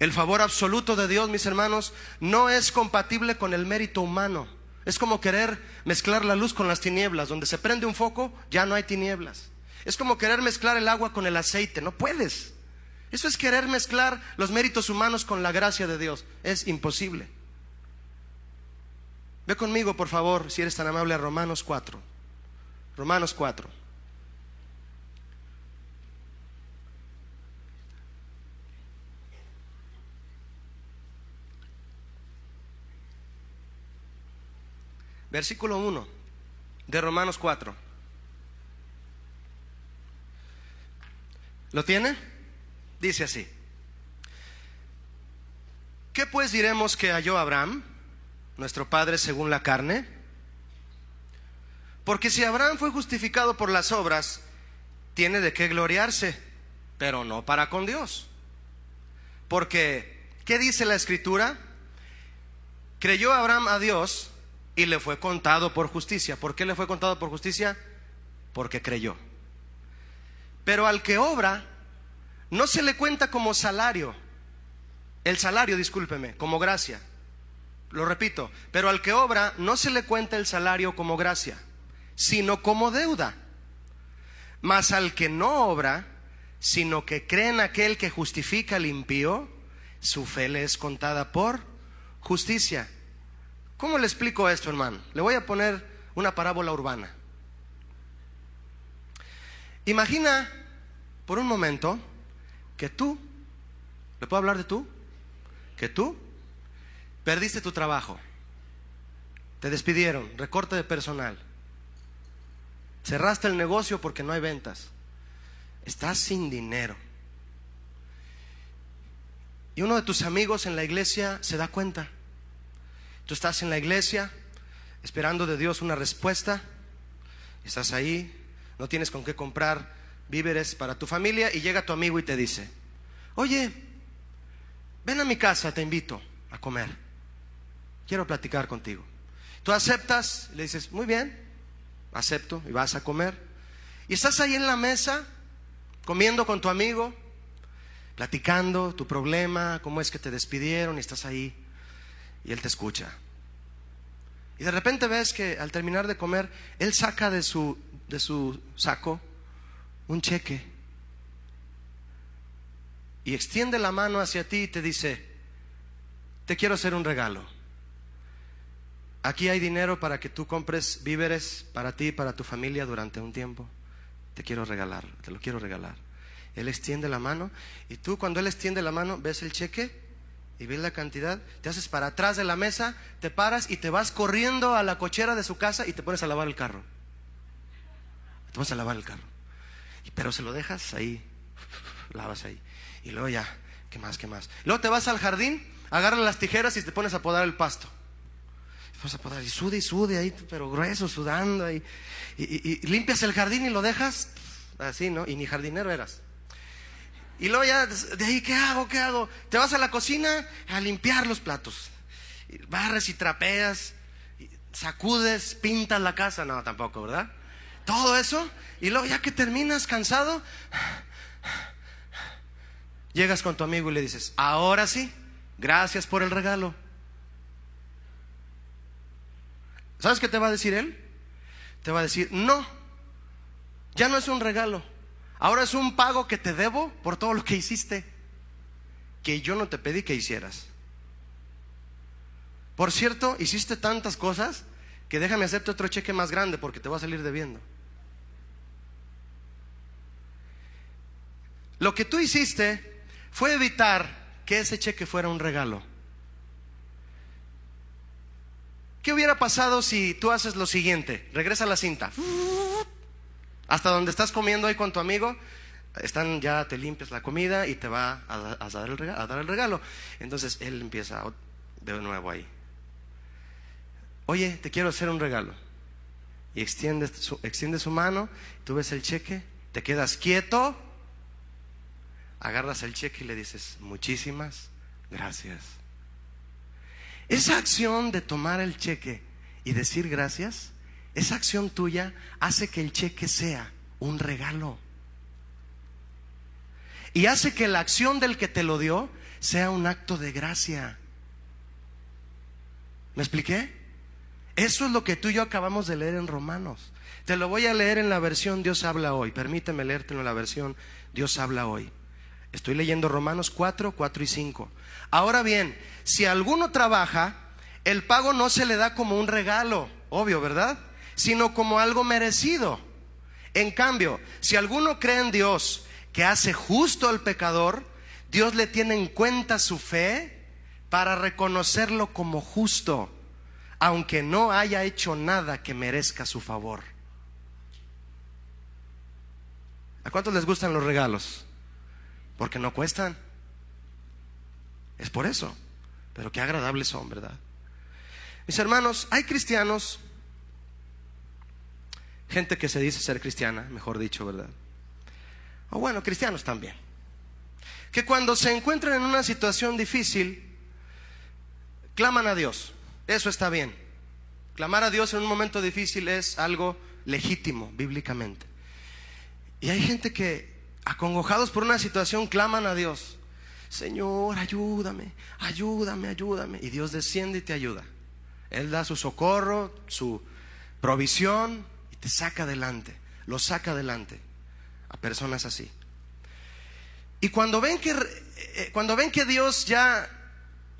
El favor absoluto de Dios, mis hermanos, no es compatible con el mérito humano. Es como querer mezclar la luz con las tinieblas. Donde se prende un foco, ya no hay tinieblas. Es como querer mezclar el agua con el aceite. No puedes. Eso es querer mezclar los méritos humanos con la gracia de Dios. Es imposible. Ve conmigo, por favor, si eres tan amable, a Romanos 4. Romanos 4. Versículo 1 de Romanos 4. ¿Lo tiene? Dice así. ¿Qué pues diremos que halló Abraham, nuestro padre según la carne? Porque si Abraham fue justificado por las obras, tiene de qué gloriarse, pero no para con Dios. Porque, ¿qué dice la escritura? Creyó Abraham a Dios y le fue contado por justicia. ¿Por qué le fue contado por justicia? Porque creyó. Pero al que obra, no se le cuenta como salario. El salario, discúlpeme, como gracia. Lo repito, pero al que obra no se le cuenta el salario como gracia, sino como deuda. Mas al que no obra, sino que cree en aquel que justifica al impío, su fe le es contada por justicia. ¿Cómo le explico esto, hermano? Le voy a poner una parábola urbana. Imagina por un momento que tú, ¿le puedo hablar de tú? Que tú perdiste tu trabajo, te despidieron, recorte de personal, cerraste el negocio porque no hay ventas, estás sin dinero. Y uno de tus amigos en la iglesia se da cuenta Tú estás en la iglesia esperando de Dios una respuesta, estás ahí, no tienes con qué comprar víveres para tu familia y llega tu amigo y te dice, oye, ven a mi casa, te invito a comer, quiero platicar contigo. Tú aceptas, le dices, muy bien, acepto y vas a comer. Y estás ahí en la mesa, comiendo con tu amigo, platicando tu problema, cómo es que te despidieron y estás ahí. Y él te escucha. Y de repente ves que al terminar de comer, él saca de su, de su saco un cheque y extiende la mano hacia ti y te dice, te quiero hacer un regalo. Aquí hay dinero para que tú compres víveres para ti y para tu familia durante un tiempo. Te quiero regalar, te lo quiero regalar. Él extiende la mano y tú cuando él extiende la mano ves el cheque y ves la cantidad, te haces para atrás de la mesa, te paras y te vas corriendo a la cochera de su casa y te pones a lavar el carro. Te pones a lavar el carro. Pero se lo dejas ahí, lavas ahí. Y luego ya, ¿qué más, qué más? Luego te vas al jardín, agarras las tijeras y te pones a podar el pasto. Te a podar y sude y sude ahí, pero grueso, sudando ahí. Y, y limpias el jardín y lo dejas así, ¿no? Y ni jardinero eras. Y luego ya, de ahí, ¿qué hago? ¿Qué hago? Te vas a la cocina a limpiar los platos. Barres y trapeas, sacudes, pintas la casa. No, tampoco, ¿verdad? Todo eso. Y luego ya que terminas cansado, llegas con tu amigo y le dices, ahora sí, gracias por el regalo. ¿Sabes qué te va a decir él? Te va a decir, no, ya no es un regalo Ahora es un pago que te debo por todo lo que hiciste, que yo no te pedí que hicieras. Por cierto, hiciste tantas cosas que déjame hacerte otro cheque más grande porque te va a salir debiendo. Lo que tú hiciste fue evitar que ese cheque fuera un regalo. ¿Qué hubiera pasado si tú haces lo siguiente? Regresa a la cinta. Hasta donde estás comiendo ahí con tu amigo, están ya te limpias la comida y te va a, dar el regalo, Entonces él empieza de nuevo ahí. Oye, te quiero hacer un regalo. Y extiende extiende su mano, tú ves el cheque, te quedas quieto, agarras el cheque y le dices, muchísimas gracias. Esa acción de tomar el cheque y decir gracias esa acción tuya hace que el cheque sea un regalo. Y hace que la acción del que te lo dio sea un acto de gracia. ¿Me expliqué? Eso es lo que tú y yo acabamos de leer en Romanos. Te lo voy a leer en la versión Dios habla hoy. Permíteme leértelo en la versión Dios habla hoy. Estoy leyendo Romanos 4, 4 y 5. Ahora bien, si alguno trabaja, el pago no se le da como un regalo, obvio, ¿verdad? sino como algo merecido. En cambio, si alguno cree en Dios que hace justo al pecador, Dios le tiene en cuenta su fe para reconocerlo como justo, aunque no haya hecho nada que merezca su favor. ¿A cuántos les gustan los regalos? Porque no cuestan. Es por eso. Pero qué agradables son, ¿verdad? Mis hermanos, hay cristianos gente que se dice ser cristiana, mejor dicho, ¿verdad? O bueno, cristianos también. Que cuando se encuentran en una situación difícil, claman a Dios. Eso está bien. Clamar a Dios en un momento difícil es algo legítimo, bíblicamente. Y hay gente que, acongojados por una situación, claman a Dios. Señor, ayúdame, ayúdame, ayúdame. Y Dios desciende y te ayuda. Él da su socorro, su provisión, te saca adelante, lo saca adelante a personas así. Y cuando ven que, eh, eh, cuando ven que Dios ya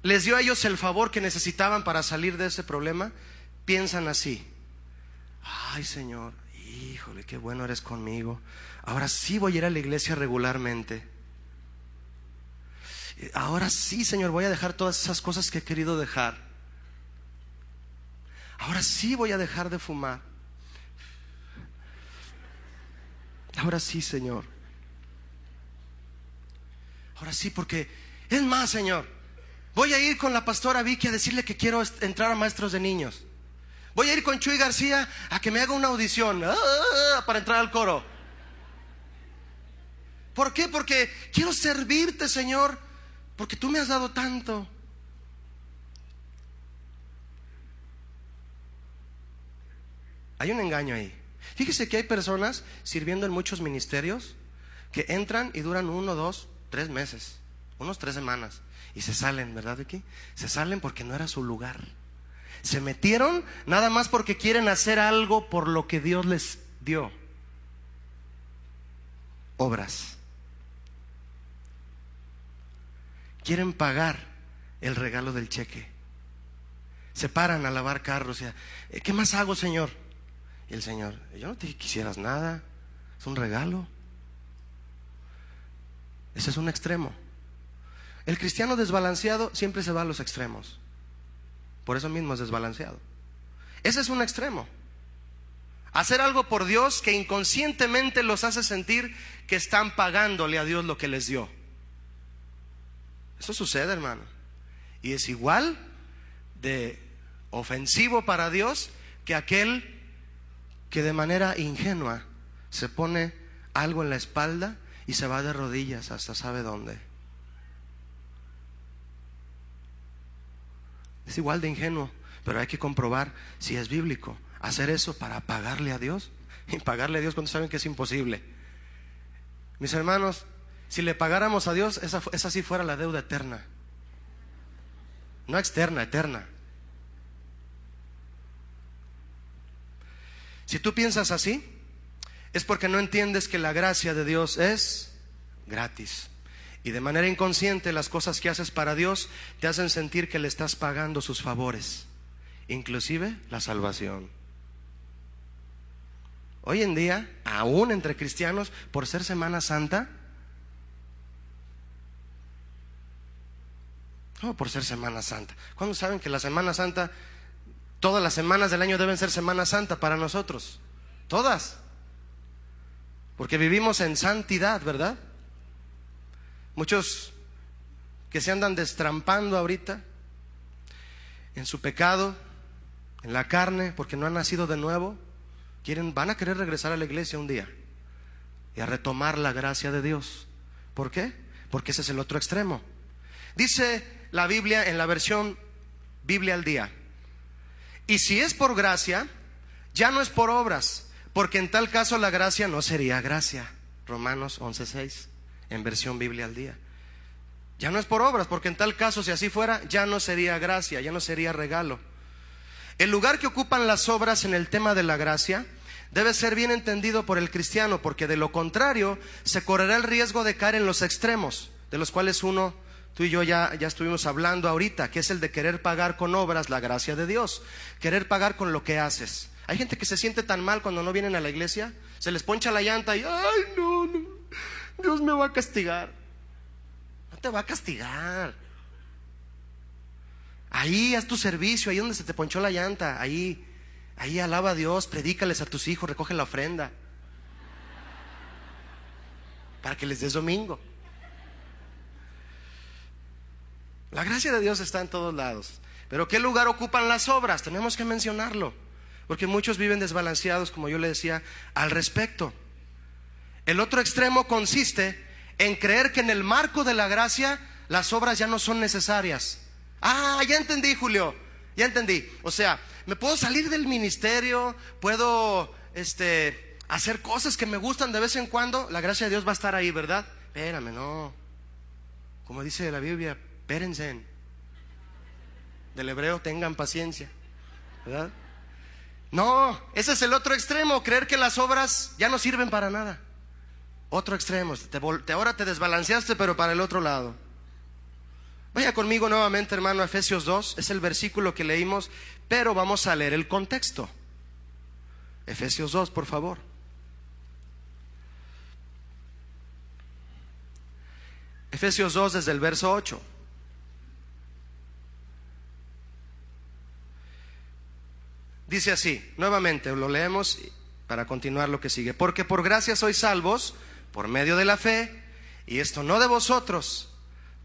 les dio a ellos el favor que necesitaban para salir de ese problema, piensan así. Ay Señor, híjole, qué bueno eres conmigo. Ahora sí voy a ir a la iglesia regularmente. Eh, ahora sí, Señor, voy a dejar todas esas cosas que he querido dejar. Ahora sí voy a dejar de fumar. Ahora sí, Señor. Ahora sí, porque es más, Señor. Voy a ir con la pastora Vicky a decirle que quiero entrar a maestros de niños. Voy a ir con Chuy García a que me haga una audición ah, para entrar al coro. ¿Por qué? Porque quiero servirte, Señor, porque tú me has dado tanto. Hay un engaño ahí. Fíjese que hay personas sirviendo en muchos ministerios que entran y duran uno, dos, tres meses, unos tres semanas, y se salen, ¿verdad, Vicky? Se salen porque no era su lugar. Se metieron nada más porque quieren hacer algo por lo que Dios les dio. Obras. Quieren pagar el regalo del cheque. Se paran a lavar carros. O sea, ¿Qué más hago, Señor? Y el Señor, yo no te quisieras nada, es un regalo. Ese es un extremo. El cristiano desbalanceado siempre se va a los extremos. Por eso mismo es desbalanceado. Ese es un extremo. Hacer algo por Dios que inconscientemente los hace sentir que están pagándole a Dios lo que les dio. Eso sucede, hermano. Y es igual de ofensivo para Dios que aquel que de manera ingenua se pone algo en la espalda y se va de rodillas hasta sabe dónde. Es igual de ingenuo, pero hay que comprobar si es bíblico. Hacer eso para pagarle a Dios. Y pagarle a Dios cuando saben que es imposible. Mis hermanos, si le pagáramos a Dios, esa, esa sí fuera la deuda eterna. No externa, eterna. Si tú piensas así, es porque no entiendes que la gracia de Dios es gratis. Y de manera inconsciente las cosas que haces para Dios te hacen sentir que le estás pagando sus favores, inclusive la salvación. Hoy en día, aún entre cristianos, por ser Semana Santa, ¿Cómo por ser Semana Santa. ¿Cuándo saben que la Semana Santa Todas las semanas del año deben ser Semana Santa para nosotros. Todas. Porque vivimos en santidad, ¿verdad? Muchos que se andan destrampando ahorita en su pecado, en la carne, porque no han nacido de nuevo, quieren, van a querer regresar a la iglesia un día y a retomar la gracia de Dios. ¿Por qué? Porque ese es el otro extremo. Dice la Biblia en la versión Biblia al día. Y si es por gracia, ya no es por obras, porque en tal caso la gracia no sería gracia. Romanos 11:6, en versión Biblia al día. Ya no es por obras, porque en tal caso, si así fuera, ya no sería gracia, ya no sería regalo. El lugar que ocupan las obras en el tema de la gracia debe ser bien entendido por el cristiano, porque de lo contrario se correrá el riesgo de caer en los extremos, de los cuales uno tú y yo ya, ya estuvimos hablando ahorita, que es el de querer pagar con obras la gracia de Dios, querer pagar con lo que haces. Hay gente que se siente tan mal cuando no vienen a la iglesia, se les poncha la llanta y, ay, no, no, Dios me va a castigar. No te va a castigar. Ahí haz tu servicio, ahí donde se te ponchó la llanta, ahí, ahí alaba a Dios, predícales a tus hijos, recoge la ofrenda para que les des domingo. La gracia de Dios está en todos lados. Pero ¿qué lugar ocupan las obras? Tenemos que mencionarlo, porque muchos viven desbalanceados, como yo le decía, al respecto. El otro extremo consiste en creer que en el marco de la gracia las obras ya no son necesarias. Ah, ya entendí, Julio, ya entendí. O sea, me puedo salir del ministerio, puedo este, hacer cosas que me gustan de vez en cuando, la gracia de Dios va a estar ahí, ¿verdad? Espérame, no. Como dice la Biblia, espérense. Del hebreo, tengan paciencia. ¿Verdad? No, ese es el otro extremo, creer que las obras ya no sirven para nada. Otro extremo, ahora te desbalanceaste, pero para el otro lado. Vaya conmigo nuevamente, hermano, Efesios 2, es el versículo que leímos, pero vamos a leer el contexto. Efesios 2, por favor. Efesios 2 desde el verso 8. Dice así, nuevamente lo leemos para continuar lo que sigue. Porque por gracia sois salvos por medio de la fe, y esto no de vosotros,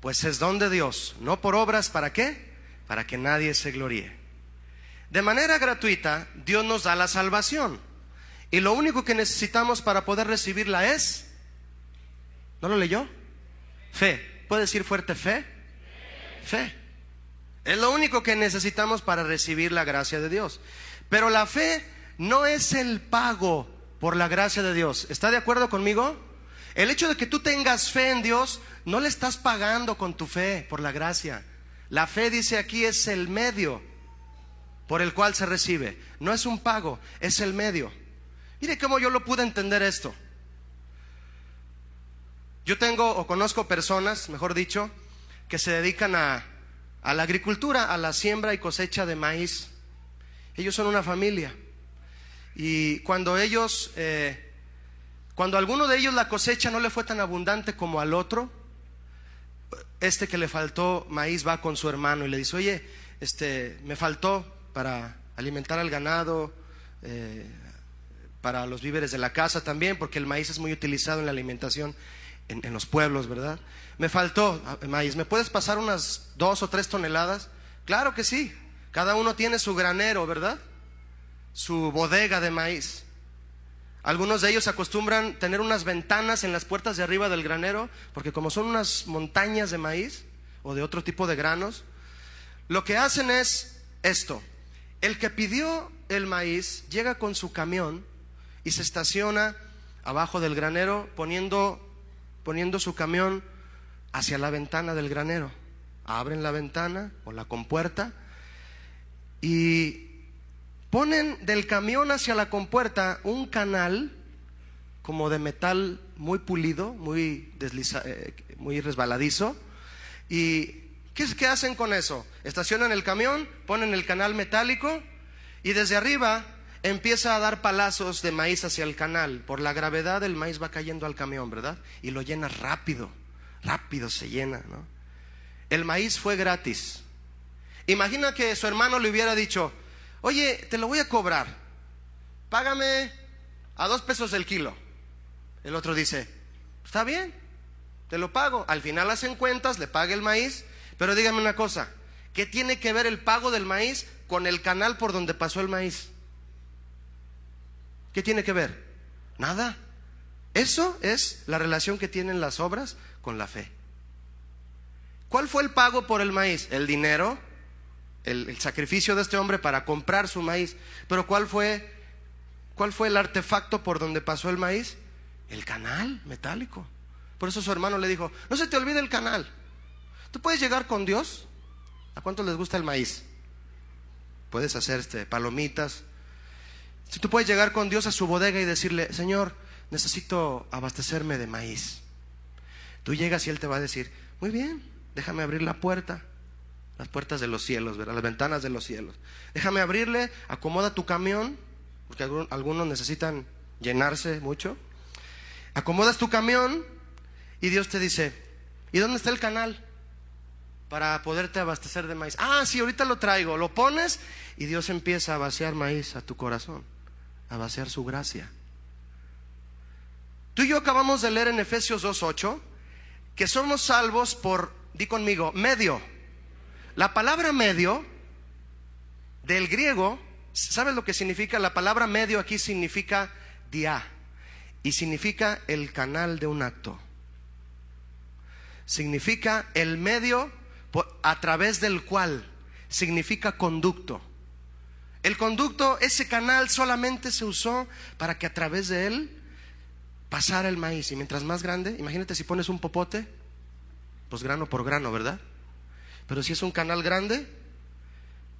pues es don de Dios, no por obras, ¿para qué? Para que nadie se gloríe. De manera gratuita, Dios nos da la salvación. Y lo único que necesitamos para poder recibirla es, ¿no lo leyó? Fe. ¿Puede decir fuerte fe? Fe. Es lo único que necesitamos para recibir la gracia de Dios. Pero la fe no es el pago por la gracia de Dios. ¿Está de acuerdo conmigo? El hecho de que tú tengas fe en Dios, no le estás pagando con tu fe por la gracia. La fe, dice aquí, es el medio por el cual se recibe. No es un pago, es el medio. Mire cómo yo lo pude entender esto. Yo tengo o conozco personas, mejor dicho, que se dedican a, a la agricultura, a la siembra y cosecha de maíz ellos son una familia. Y cuando ellos, eh, cuando a alguno de ellos la cosecha no le fue tan abundante como al otro, este que le faltó maíz va con su hermano y le dice, oye, este, me faltó para alimentar al ganado, eh, para los víveres de la casa también, porque el maíz es muy utilizado en la alimentación en los pueblos, ¿verdad? Me faltó ah, maíz, ¿me puedes pasar unas dos o tres toneladas? Claro que sí, cada uno tiene su granero, ¿verdad? Su bodega de maíz. Algunos de ellos acostumbran tener unas ventanas en las puertas de arriba del granero, porque como son unas montañas de maíz o de otro tipo de granos, lo que hacen es esto. El que pidió el maíz llega con su camión y se estaciona abajo del granero poniendo, poniendo su camión hacia la ventana del granero. Abren la ventana o la compuerta y ponen del camión hacia la compuerta un canal como de metal muy pulido, muy, eh, muy resbaladizo. ¿Y ¿qué, qué hacen con eso? Estacionan el camión, ponen el canal metálico y desde arriba empieza a dar palazos de maíz hacia el canal. Por la gravedad el maíz va cayendo al camión, ¿verdad? Y lo llena rápido, rápido se llena, ¿no? El maíz fue gratis, Imagina que su hermano le hubiera dicho, oye, te lo voy a cobrar, págame a dos pesos el kilo. El otro dice, está bien, te lo pago. Al final hacen cuentas, le pague el maíz, pero dígame una cosa, ¿qué tiene que ver el pago del maíz con el canal por donde pasó el maíz? ¿Qué tiene que ver? Nada. Eso es la relación que tienen las obras con la fe. ¿Cuál fue el pago por el maíz? El dinero el, sacrificio de este hombre para comprar su maíz. Pero ¿cuál fue, ¿cuál fue el artefacto por donde pasó el maíz? El canal metálico. Por eso su hermano le dijo, no se te olvide el canal. Tú puedes llegar con Dios. ¿A cuánto les gusta el maíz? Puedes hacer este, palomitas. Si tú puedes llegar con Dios a su bodega y decirle, Señor, necesito abastecerme de maíz. Tú llegas y Él te va a decir, muy bien, déjame abrir la puerta las puertas de los cielos, las ventanas de los cielos. Déjame abrirle, acomoda tu camión, porque algunos necesitan llenarse mucho. Acomodas tu camión y Dios te dice, ¿y dónde está el canal? Para poderte abastecer de maíz. Ah, sí, ahorita lo traigo. Lo pones y Dios empieza a vaciar maíz a tu corazón, a vaciar su gracia. Tú y yo acabamos de leer en Efesios 2.8 que somos salvos por, di conmigo, medio la palabra medio del griego, ¿sabes lo que significa? La palabra medio aquí significa dia y significa el canal de un acto. Significa el medio a través del cual, significa conducto. El conducto, ese canal solamente se usó para que a través de él pasara el maíz. Y mientras más grande, imagínate si pones un popote, pues grano por grano, ¿verdad? Pero si es un canal grande,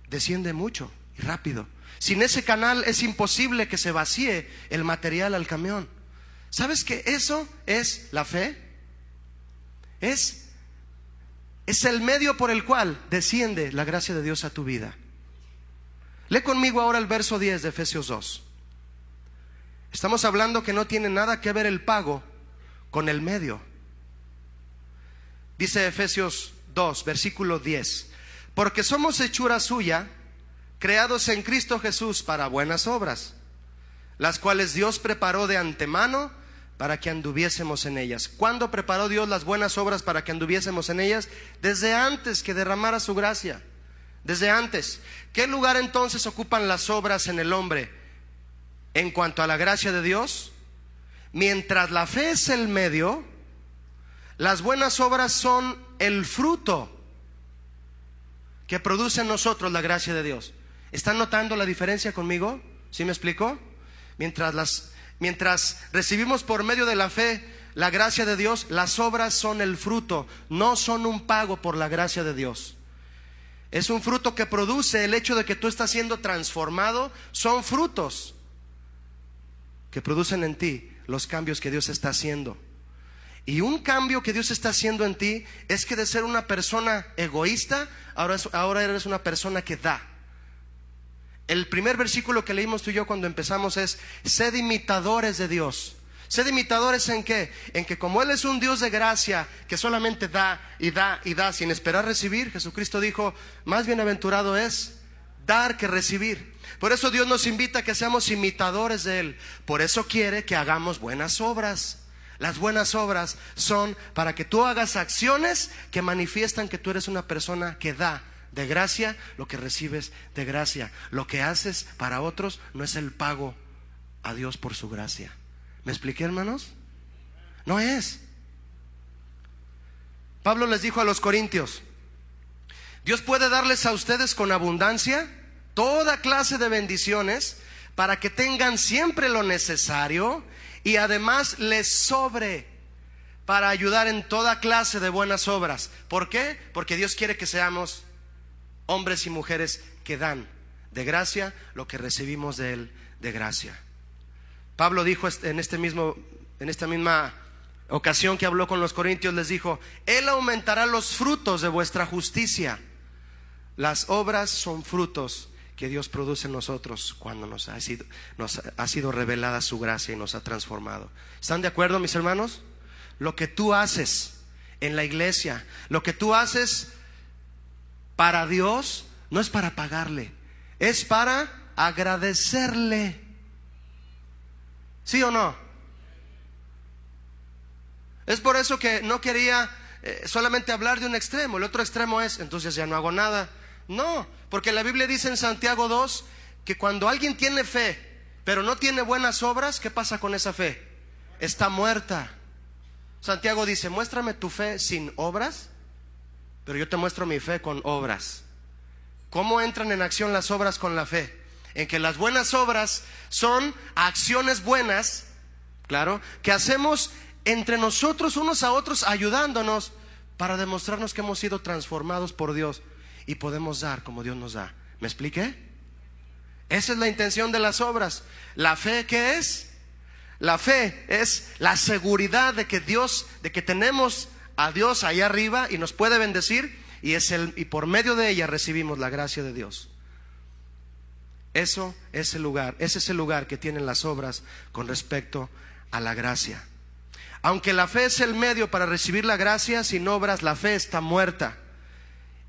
desciende mucho y rápido. Sin ese canal es imposible que se vacíe el material al camión. ¿Sabes que eso es la fe? Es es el medio por el cual desciende la gracia de Dios a tu vida. Lee conmigo ahora el verso 10 de Efesios 2. Estamos hablando que no tiene nada que ver el pago con el medio. Dice Efesios 2, versículo 10. Porque somos hechura suya, creados en Cristo Jesús para buenas obras, las cuales Dios preparó de antemano para que anduviésemos en ellas. cuando preparó Dios las buenas obras para que anduviésemos en ellas? Desde antes que derramara su gracia, desde antes. ¿Qué lugar entonces ocupan las obras en el hombre en cuanto a la gracia de Dios? Mientras la fe es el medio, las buenas obras son el fruto que produce en nosotros la gracia de Dios. ¿Están notando la diferencia conmigo? ¿Sí me explico? Mientras, mientras recibimos por medio de la fe la gracia de Dios, las obras son el fruto, no son un pago por la gracia de Dios. Es un fruto que produce el hecho de que tú estás siendo transformado, son frutos que producen en ti los cambios que Dios está haciendo. Y un cambio que Dios está haciendo en ti es que de ser una persona egoísta, ahora, eres una persona que da. El primer versículo que leímos tú y yo cuando empezamos es, sed imitadores de Dios. Sed imitadores en qué? En que como Él es un Dios de gracia, que solamente da y da y da sin esperar recibir, Jesucristo dijo, más bienaventurado es dar que recibir. Por eso Dios nos invita a que seamos imitadores de Él. Por eso quiere que hagamos buenas obras. Las buenas obras son para que tú hagas acciones que manifiestan que tú eres una persona que da de gracia lo que recibes de gracia. Lo que haces para otros no es el pago a Dios por su gracia. ¿Me expliqué, hermanos? No es. Pablo les dijo a los corintios, Dios puede darles a ustedes con abundancia toda clase de bendiciones para que tengan siempre lo necesario y además les sobre para ayudar en toda clase de buenas obras. ¿Por qué? Porque Dios quiere que seamos hombres y mujeres que dan de gracia lo que recibimos de Él de gracia. Pablo dijo en, este mismo, en esta misma ocasión que habló con los corintios, les dijo, Él aumentará los frutos de vuestra justicia. Las obras son frutos que Dios produce en nosotros cuando nos ha, sido, ha sido revelada su gracia y nos ha transformado. ¿Están de acuerdo, mis hermanos? Lo que tú haces en la iglesia, lo que tú haces para Dios, no es para pagarle, es para agradecerle. ¿Sí o no? Es por eso que no quería eh, solamente hablar de un extremo, el otro extremo es, entonces ya no hago nada, no, porque la Biblia dice en Santiago 2 que cuando alguien tiene fe, pero no tiene buenas obras, ¿qué pasa con esa fe? Está muerta. Santiago dice, muéstrame tu fe sin obras, pero yo te muestro mi fe con obras. ¿Cómo entran en acción las obras con la fe? En que las buenas obras son acciones buenas, claro, que hacemos entre nosotros unos a otros ayudándonos para demostrarnos que hemos sido transformados por Dios y podemos dar como Dios nos da. ¿Me expliqué? Esa es la intención de las obras. ¿La fe qué es? La fe es la seguridad de que Dios, de que tenemos a Dios ahí arriba y nos puede bendecir y, es el, y por medio de ella recibimos la gracia de Dios. Eso es el lugar, ese es el lugar que tienen las obras con respecto a la gracia. Aunque la fe es el medio para recibir la gracia, sin obras la fe está muerta.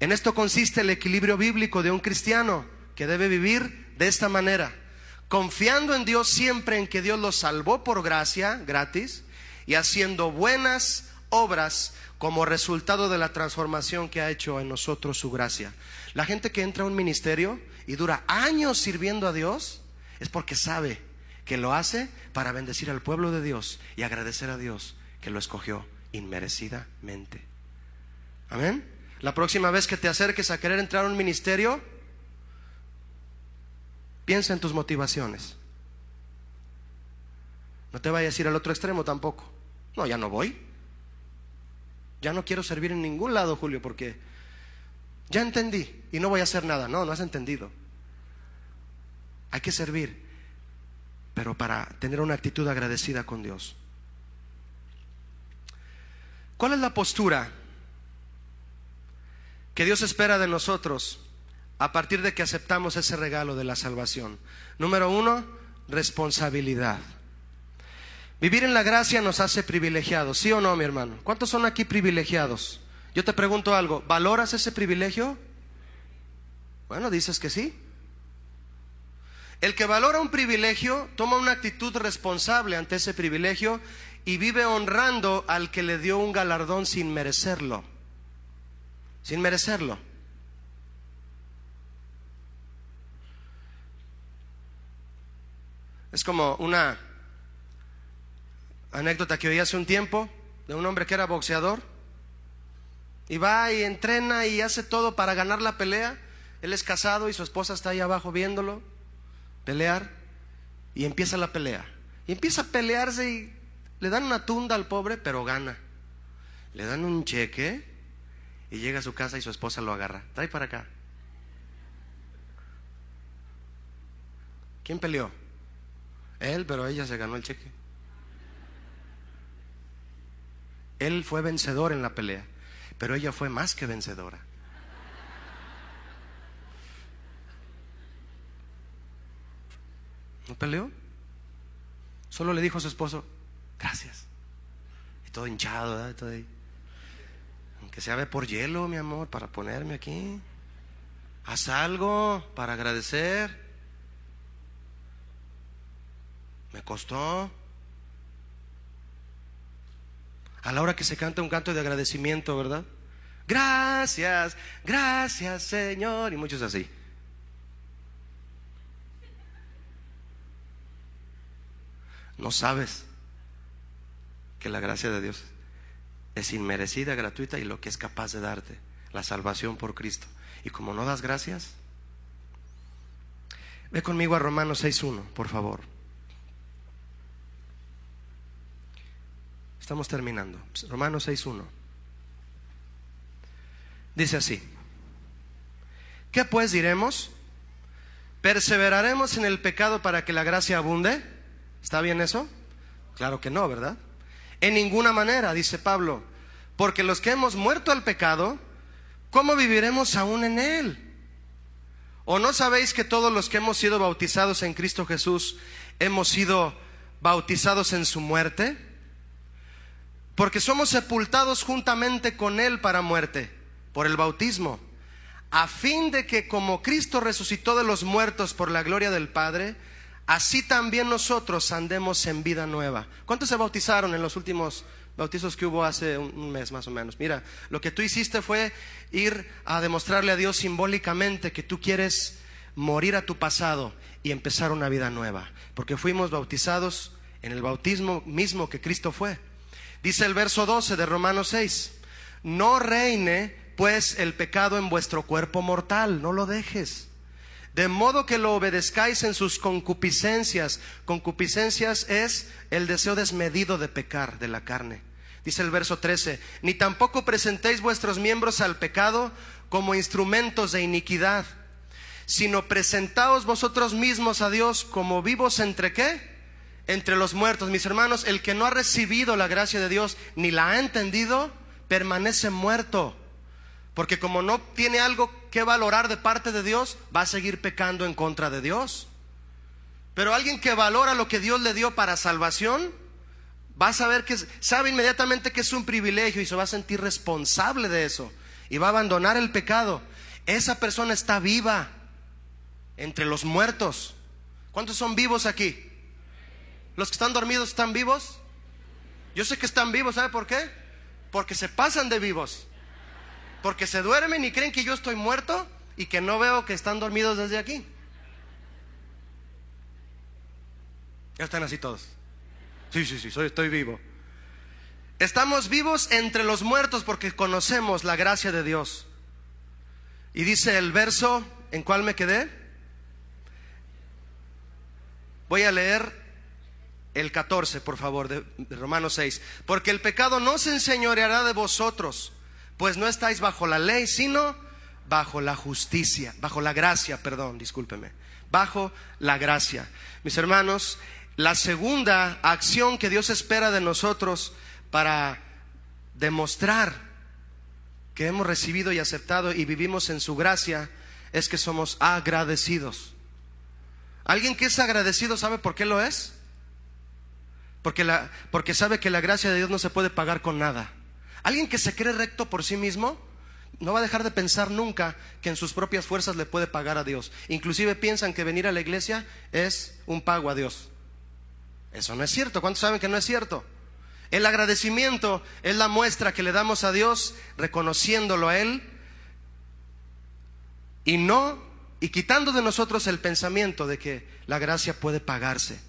En esto consiste el equilibrio bíblico de un cristiano que debe vivir de esta manera, confiando en Dios siempre en que Dios lo salvó por gracia, gratis, y haciendo buenas obras como resultado de la transformación que ha hecho en nosotros su gracia. La gente que entra a un ministerio y dura años sirviendo a Dios es porque sabe que lo hace para bendecir al pueblo de Dios y agradecer a Dios que lo escogió inmerecidamente. Amén. La próxima vez que te acerques a querer entrar a un ministerio, piensa en tus motivaciones. No te vayas a ir al otro extremo tampoco. No, ya no voy. Ya no quiero servir en ningún lado, Julio, porque ya entendí y no voy a hacer nada. No, no has entendido. Hay que servir, pero para tener una actitud agradecida con Dios. ¿Cuál es la postura que Dios espera de nosotros a partir de que aceptamos ese regalo de la salvación. Número uno, responsabilidad. Vivir en la gracia nos hace privilegiados, ¿sí o no, mi hermano? ¿Cuántos son aquí privilegiados? Yo te pregunto algo, ¿valoras ese privilegio? Bueno, dices que sí. El que valora un privilegio toma una actitud responsable ante ese privilegio y vive honrando al que le dio un galardón sin merecerlo sin merecerlo. Es como una anécdota que oí hace un tiempo de un hombre que era boxeador y va y entrena y hace todo para ganar la pelea. Él es casado y su esposa está ahí abajo viéndolo pelear y empieza la pelea. Y empieza a pelearse y le dan una tunda al pobre, pero gana. Le dan un cheque y llega a su casa y su esposa lo agarra. Trae para acá. ¿Quién peleó? Él, pero ella se ganó el cheque. Él fue vencedor en la pelea, pero ella fue más que vencedora. ¿No peleó? Solo le dijo a su esposo, gracias. Y todo hinchado, ¿verdad? Todo ahí se abre por hielo, mi amor, para ponerme aquí. Haz algo para agradecer. Me costó. A la hora que se canta un canto de agradecimiento, ¿verdad? Gracias, gracias Señor. Y muchos así. No sabes que la gracia de Dios es inmerecida, gratuita y lo que es capaz de darte, la salvación por Cristo. Y como no das gracias, ve conmigo a Romanos 6.1, por favor. Estamos terminando. Romanos 6.1. Dice así. ¿Qué pues diremos? ¿Perseveraremos en el pecado para que la gracia abunde? ¿Está bien eso? Claro que no, ¿verdad? En ninguna manera, dice Pablo, porque los que hemos muerto al pecado, ¿cómo viviremos aún en él? ¿O no sabéis que todos los que hemos sido bautizados en Cristo Jesús hemos sido bautizados en su muerte? Porque somos sepultados juntamente con Él para muerte, por el bautismo, a fin de que como Cristo resucitó de los muertos por la gloria del Padre, así también nosotros andemos en vida nueva. ¿Cuántos se bautizaron en los últimos bautizos que hubo hace un mes más o menos? Mira, lo que tú hiciste fue ir a demostrarle a Dios simbólicamente que tú quieres morir a tu pasado y empezar una vida nueva, porque fuimos bautizados en el bautismo mismo que Cristo fue. Dice el verso 12 de Romanos 6, no reine pues el pecado en vuestro cuerpo mortal, no lo dejes de modo que lo obedezcáis en sus concupiscencias. Concupiscencias es el deseo desmedido de pecar de la carne. Dice el verso 13, ni tampoco presentéis vuestros miembros al pecado como instrumentos de iniquidad, sino presentaos vosotros mismos a Dios como vivos entre qué? Entre los muertos. Mis hermanos, el que no ha recibido la gracia de Dios ni la ha entendido, permanece muerto. Porque como no tiene algo que valorar de parte de Dios, va a seguir pecando en contra de Dios. Pero alguien que valora lo que Dios le dio para salvación, va a saber que sabe inmediatamente que es un privilegio y se va a sentir responsable de eso y va a abandonar el pecado. Esa persona está viva entre los muertos. ¿Cuántos son vivos aquí? ¿Los que están dormidos están vivos? Yo sé que están vivos, ¿sabe por qué? Porque se pasan de vivos. Porque se duermen y creen que yo estoy muerto y que no veo que están dormidos desde aquí. Ya están así todos. Sí, sí, sí, estoy vivo. Estamos vivos entre los muertos porque conocemos la gracia de Dios. Y dice el verso, ¿en cuál me quedé? Voy a leer el 14, por favor, de, de Romanos 6. Porque el pecado no se enseñoreará de vosotros pues no estáis bajo la ley, sino bajo la justicia, bajo la gracia, perdón, discúlpeme, bajo la gracia. Mis hermanos, la segunda acción que Dios espera de nosotros para demostrar que hemos recibido y aceptado y vivimos en su gracia es que somos agradecidos. ¿Alguien que es agradecido sabe por qué lo es? Porque, porque sabe que la gracia de Dios no se puede pagar con nada. Alguien que se cree recto por sí mismo no va a dejar de pensar nunca que en sus propias fuerzas le puede pagar a Dios. Inclusive piensan que venir a la iglesia es un pago a Dios. Eso no es cierto. ¿Cuántos saben que no es cierto? El agradecimiento es la muestra que le damos a Dios reconociéndolo a Él y no y quitando de nosotros el pensamiento de que la gracia puede pagarse.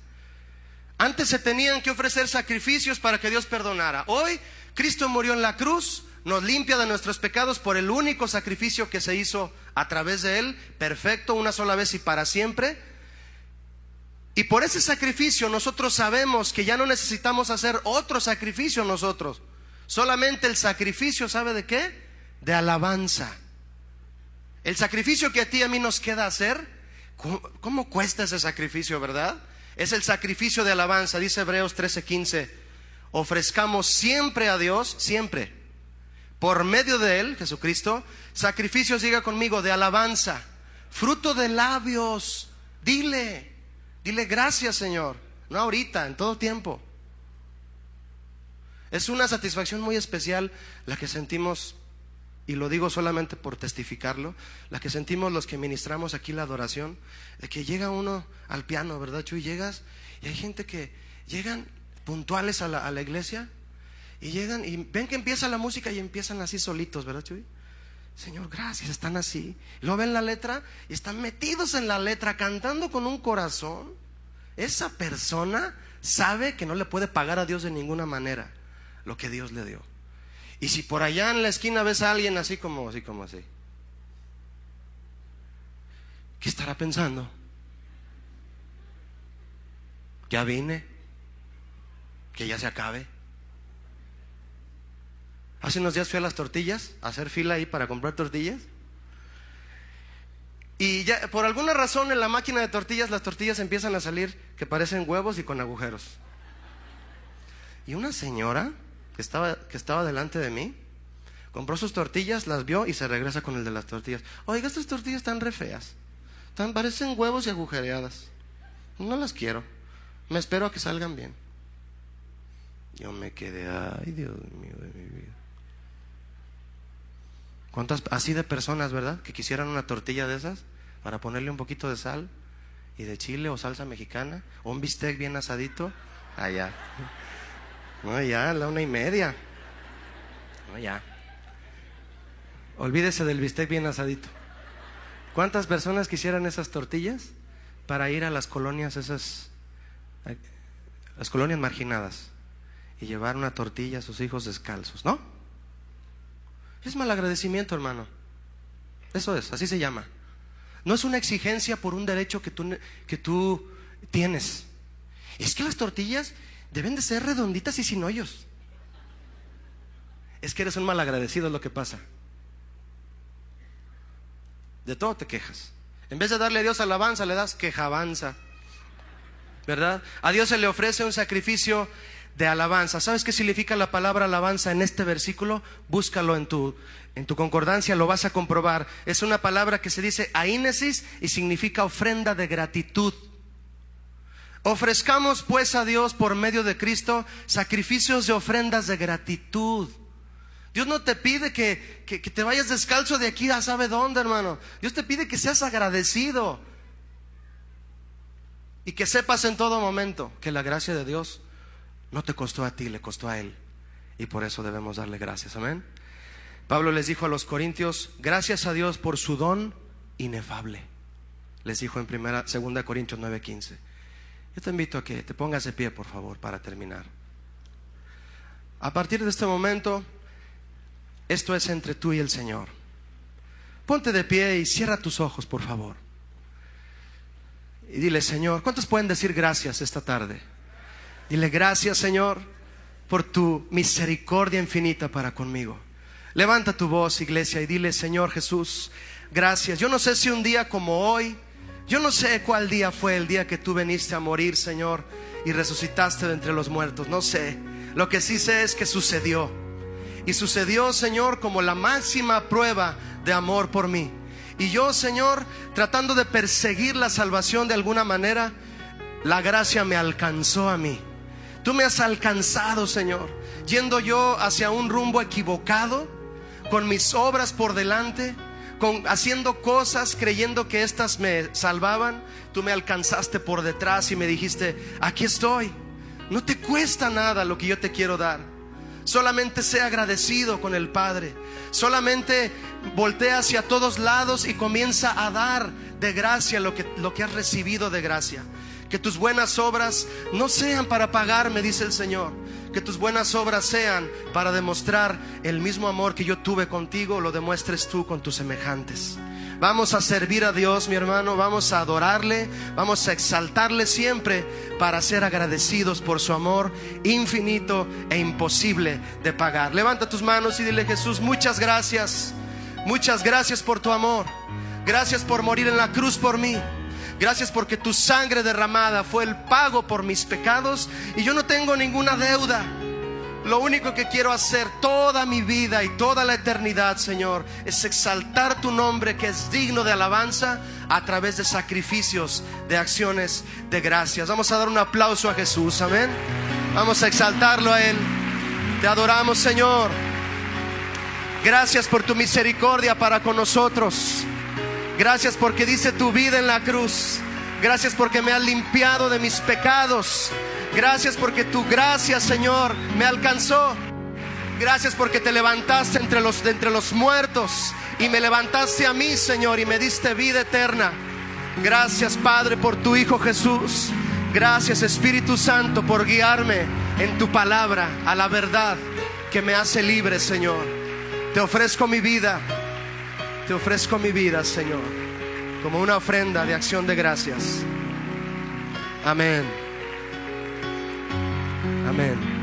Antes se tenían que ofrecer sacrificios para que Dios perdonara. Hoy Cristo murió en la cruz, nos limpia de nuestros pecados por el único sacrificio que se hizo a través de Él, perfecto, una sola vez y para siempre. Y por ese sacrificio nosotros sabemos que ya no necesitamos hacer otro sacrificio nosotros. Solamente el sacrificio, ¿sabe de qué? De alabanza. El sacrificio que a ti a mí nos queda hacer, ¿cómo, cuesta ese sacrificio, verdad? Es el sacrificio de alabanza, dice Hebreos 13:15 ofrezcamos siempre a Dios, siempre, por medio de Él, Jesucristo, sacrificios, llega conmigo, de alabanza, fruto de labios, dile, dile gracias Señor, no ahorita, en todo tiempo. Es una satisfacción muy especial la que sentimos, y lo digo solamente por testificarlo, la que sentimos los que ministramos aquí la adoración, de que llega uno al piano, ¿verdad, Chuy? Llegas y hay gente que llegan puntuales a la, iglesia y llegan y ven que empieza la música y empiezan así solitos, ¿verdad, Chuy? Señor, gracias, están así. Lo ven la letra y están metidos en la letra, cantando con un corazón. Esa persona sabe que no le puede pagar a Dios de ninguna manera lo que Dios le dio. Y si por allá en la esquina ves a alguien así como así como así, ¿qué estará pensando? Ya vine que ya se acabe. Hace unos días fui a las tortillas, a hacer fila ahí para comprar tortillas. Y ya, por alguna razón en la máquina de tortillas las tortillas empiezan a salir que parecen huevos y con agujeros. Y una señora que estaba, que estaba delante de mí compró sus tortillas, las vio y se regresa con el de las tortillas. Oiga, estas tortillas están re feas. parecen huevos y agujereadas. No las quiero. Me espero a que salgan bien. Yo me quedé, ay Dios mío de mi vida. ¿Cuántas así de personas, verdad? Que quisieran una tortilla de esas para ponerle un poquito de sal y de chile o salsa mexicana, o un bistec bien asadito, allá. No, ya, la una y media. No, ya. Olvídese del bistec bien asadito. ¿Cuántas personas quisieran esas tortillas para ir a las colonias esas, las colonias marginadas? y llevar una tortilla a sus hijos descalzos, ¿no? Es mal agradecimiento, hermano. Eso es, así se llama. No es una exigencia por un derecho que tú, que tú tienes. Es que las tortillas deben de ser redonditas y sin hoyos. Es que eres un malagradecido, es lo que pasa. De todo te quejas. En vez de darle a Dios alabanza, le das quejabanza. ¿Verdad? A Dios se le ofrece un sacrificio de alabanza. ¿Sabes qué significa la palabra alabanza en este versículo? Búscalo en tu, en tu concordancia, lo vas a comprobar. Es una palabra que se dice aínesis y significa ofrenda de gratitud. Ofrezcamos pues a Dios por medio de Cristo sacrificios de ofrendas de gratitud. Dios no te pide que, que te vayas descalzo de aquí a sabe dónde, hermano. Dios te pide que seas agradecido y que sepas en todo momento que la gracia de Dios no te costó a ti, le costó a Él. Y por eso debemos darle gracias. Amén. Pablo les dijo a los corintios, gracias a Dios por su don inefable. Les dijo en primera, segunda Corintios 9:15. Yo te invito a que te pongas de pie, por favor, para terminar. A partir de este momento, esto es entre tú y el Señor. Ponte de pie y cierra tus ojos, por favor. Y dile, Señor, ¿cuántos pueden decir gracias esta tarde? Dile gracias Señor por tu misericordia infinita para conmigo. Levanta tu voz, iglesia, y dile, Señor Jesús, gracias. Yo no sé si un día como hoy, yo no sé cuál día fue el día que tú viniste a morir, Señor, y resucitaste de entre los muertos. No sé. Lo que sí sé es que sucedió. Y sucedió, Señor, como la máxima prueba de amor por mí. Y yo, Señor, tratando de perseguir la salvación de alguna manera, la gracia me alcanzó a mí. Tú me has alcanzado, Señor, yendo yo hacia un rumbo equivocado, con mis obras por delante, con, haciendo cosas creyendo que éstas me salvaban. Tú me alcanzaste por detrás y me dijiste, aquí estoy. No te cuesta nada lo que yo te quiero dar. Solamente sé agradecido con el Padre. Solamente voltea hacia todos lados y comienza a dar de gracia lo que, lo que has recibido de gracia. Que tus buenas obras no sean para pagarme, dice el Señor. Que tus buenas obras sean para demostrar el mismo amor que yo tuve contigo, lo demuestres tú con tus semejantes. Vamos a servir a Dios, mi hermano, vamos a adorarle, vamos a exaltarle siempre para ser agradecidos por su amor infinito e imposible de pagar. Levanta tus manos y dile, Jesús, muchas gracias, muchas gracias por tu amor, gracias por morir en la cruz por mí. Gracias porque tu sangre derramada fue el pago por mis pecados y yo no tengo ninguna deuda. Lo único que quiero hacer toda mi vida y toda la eternidad, Señor, es exaltar tu nombre que es digno de alabanza a través de sacrificios, de acciones, de gracias. Vamos a dar un aplauso a Jesús, amén. Vamos a exaltarlo a Él. Te adoramos, Señor. Gracias por tu misericordia para con nosotros. Gracias porque dice tu vida en la cruz. Gracias porque me has limpiado de mis pecados. Gracias porque tu gracia, Señor, me alcanzó. Gracias porque te levantaste entre los, entre los muertos y me levantaste a mí, Señor, y me diste vida eterna. Gracias, Padre, por tu Hijo Jesús. Gracias, Espíritu Santo, por guiarme en tu palabra a la verdad que me hace libre, Señor. Te ofrezco mi vida. Te ofrezco mi vida, Señor, como una ofrenda de acción de gracias. Amén. Amén.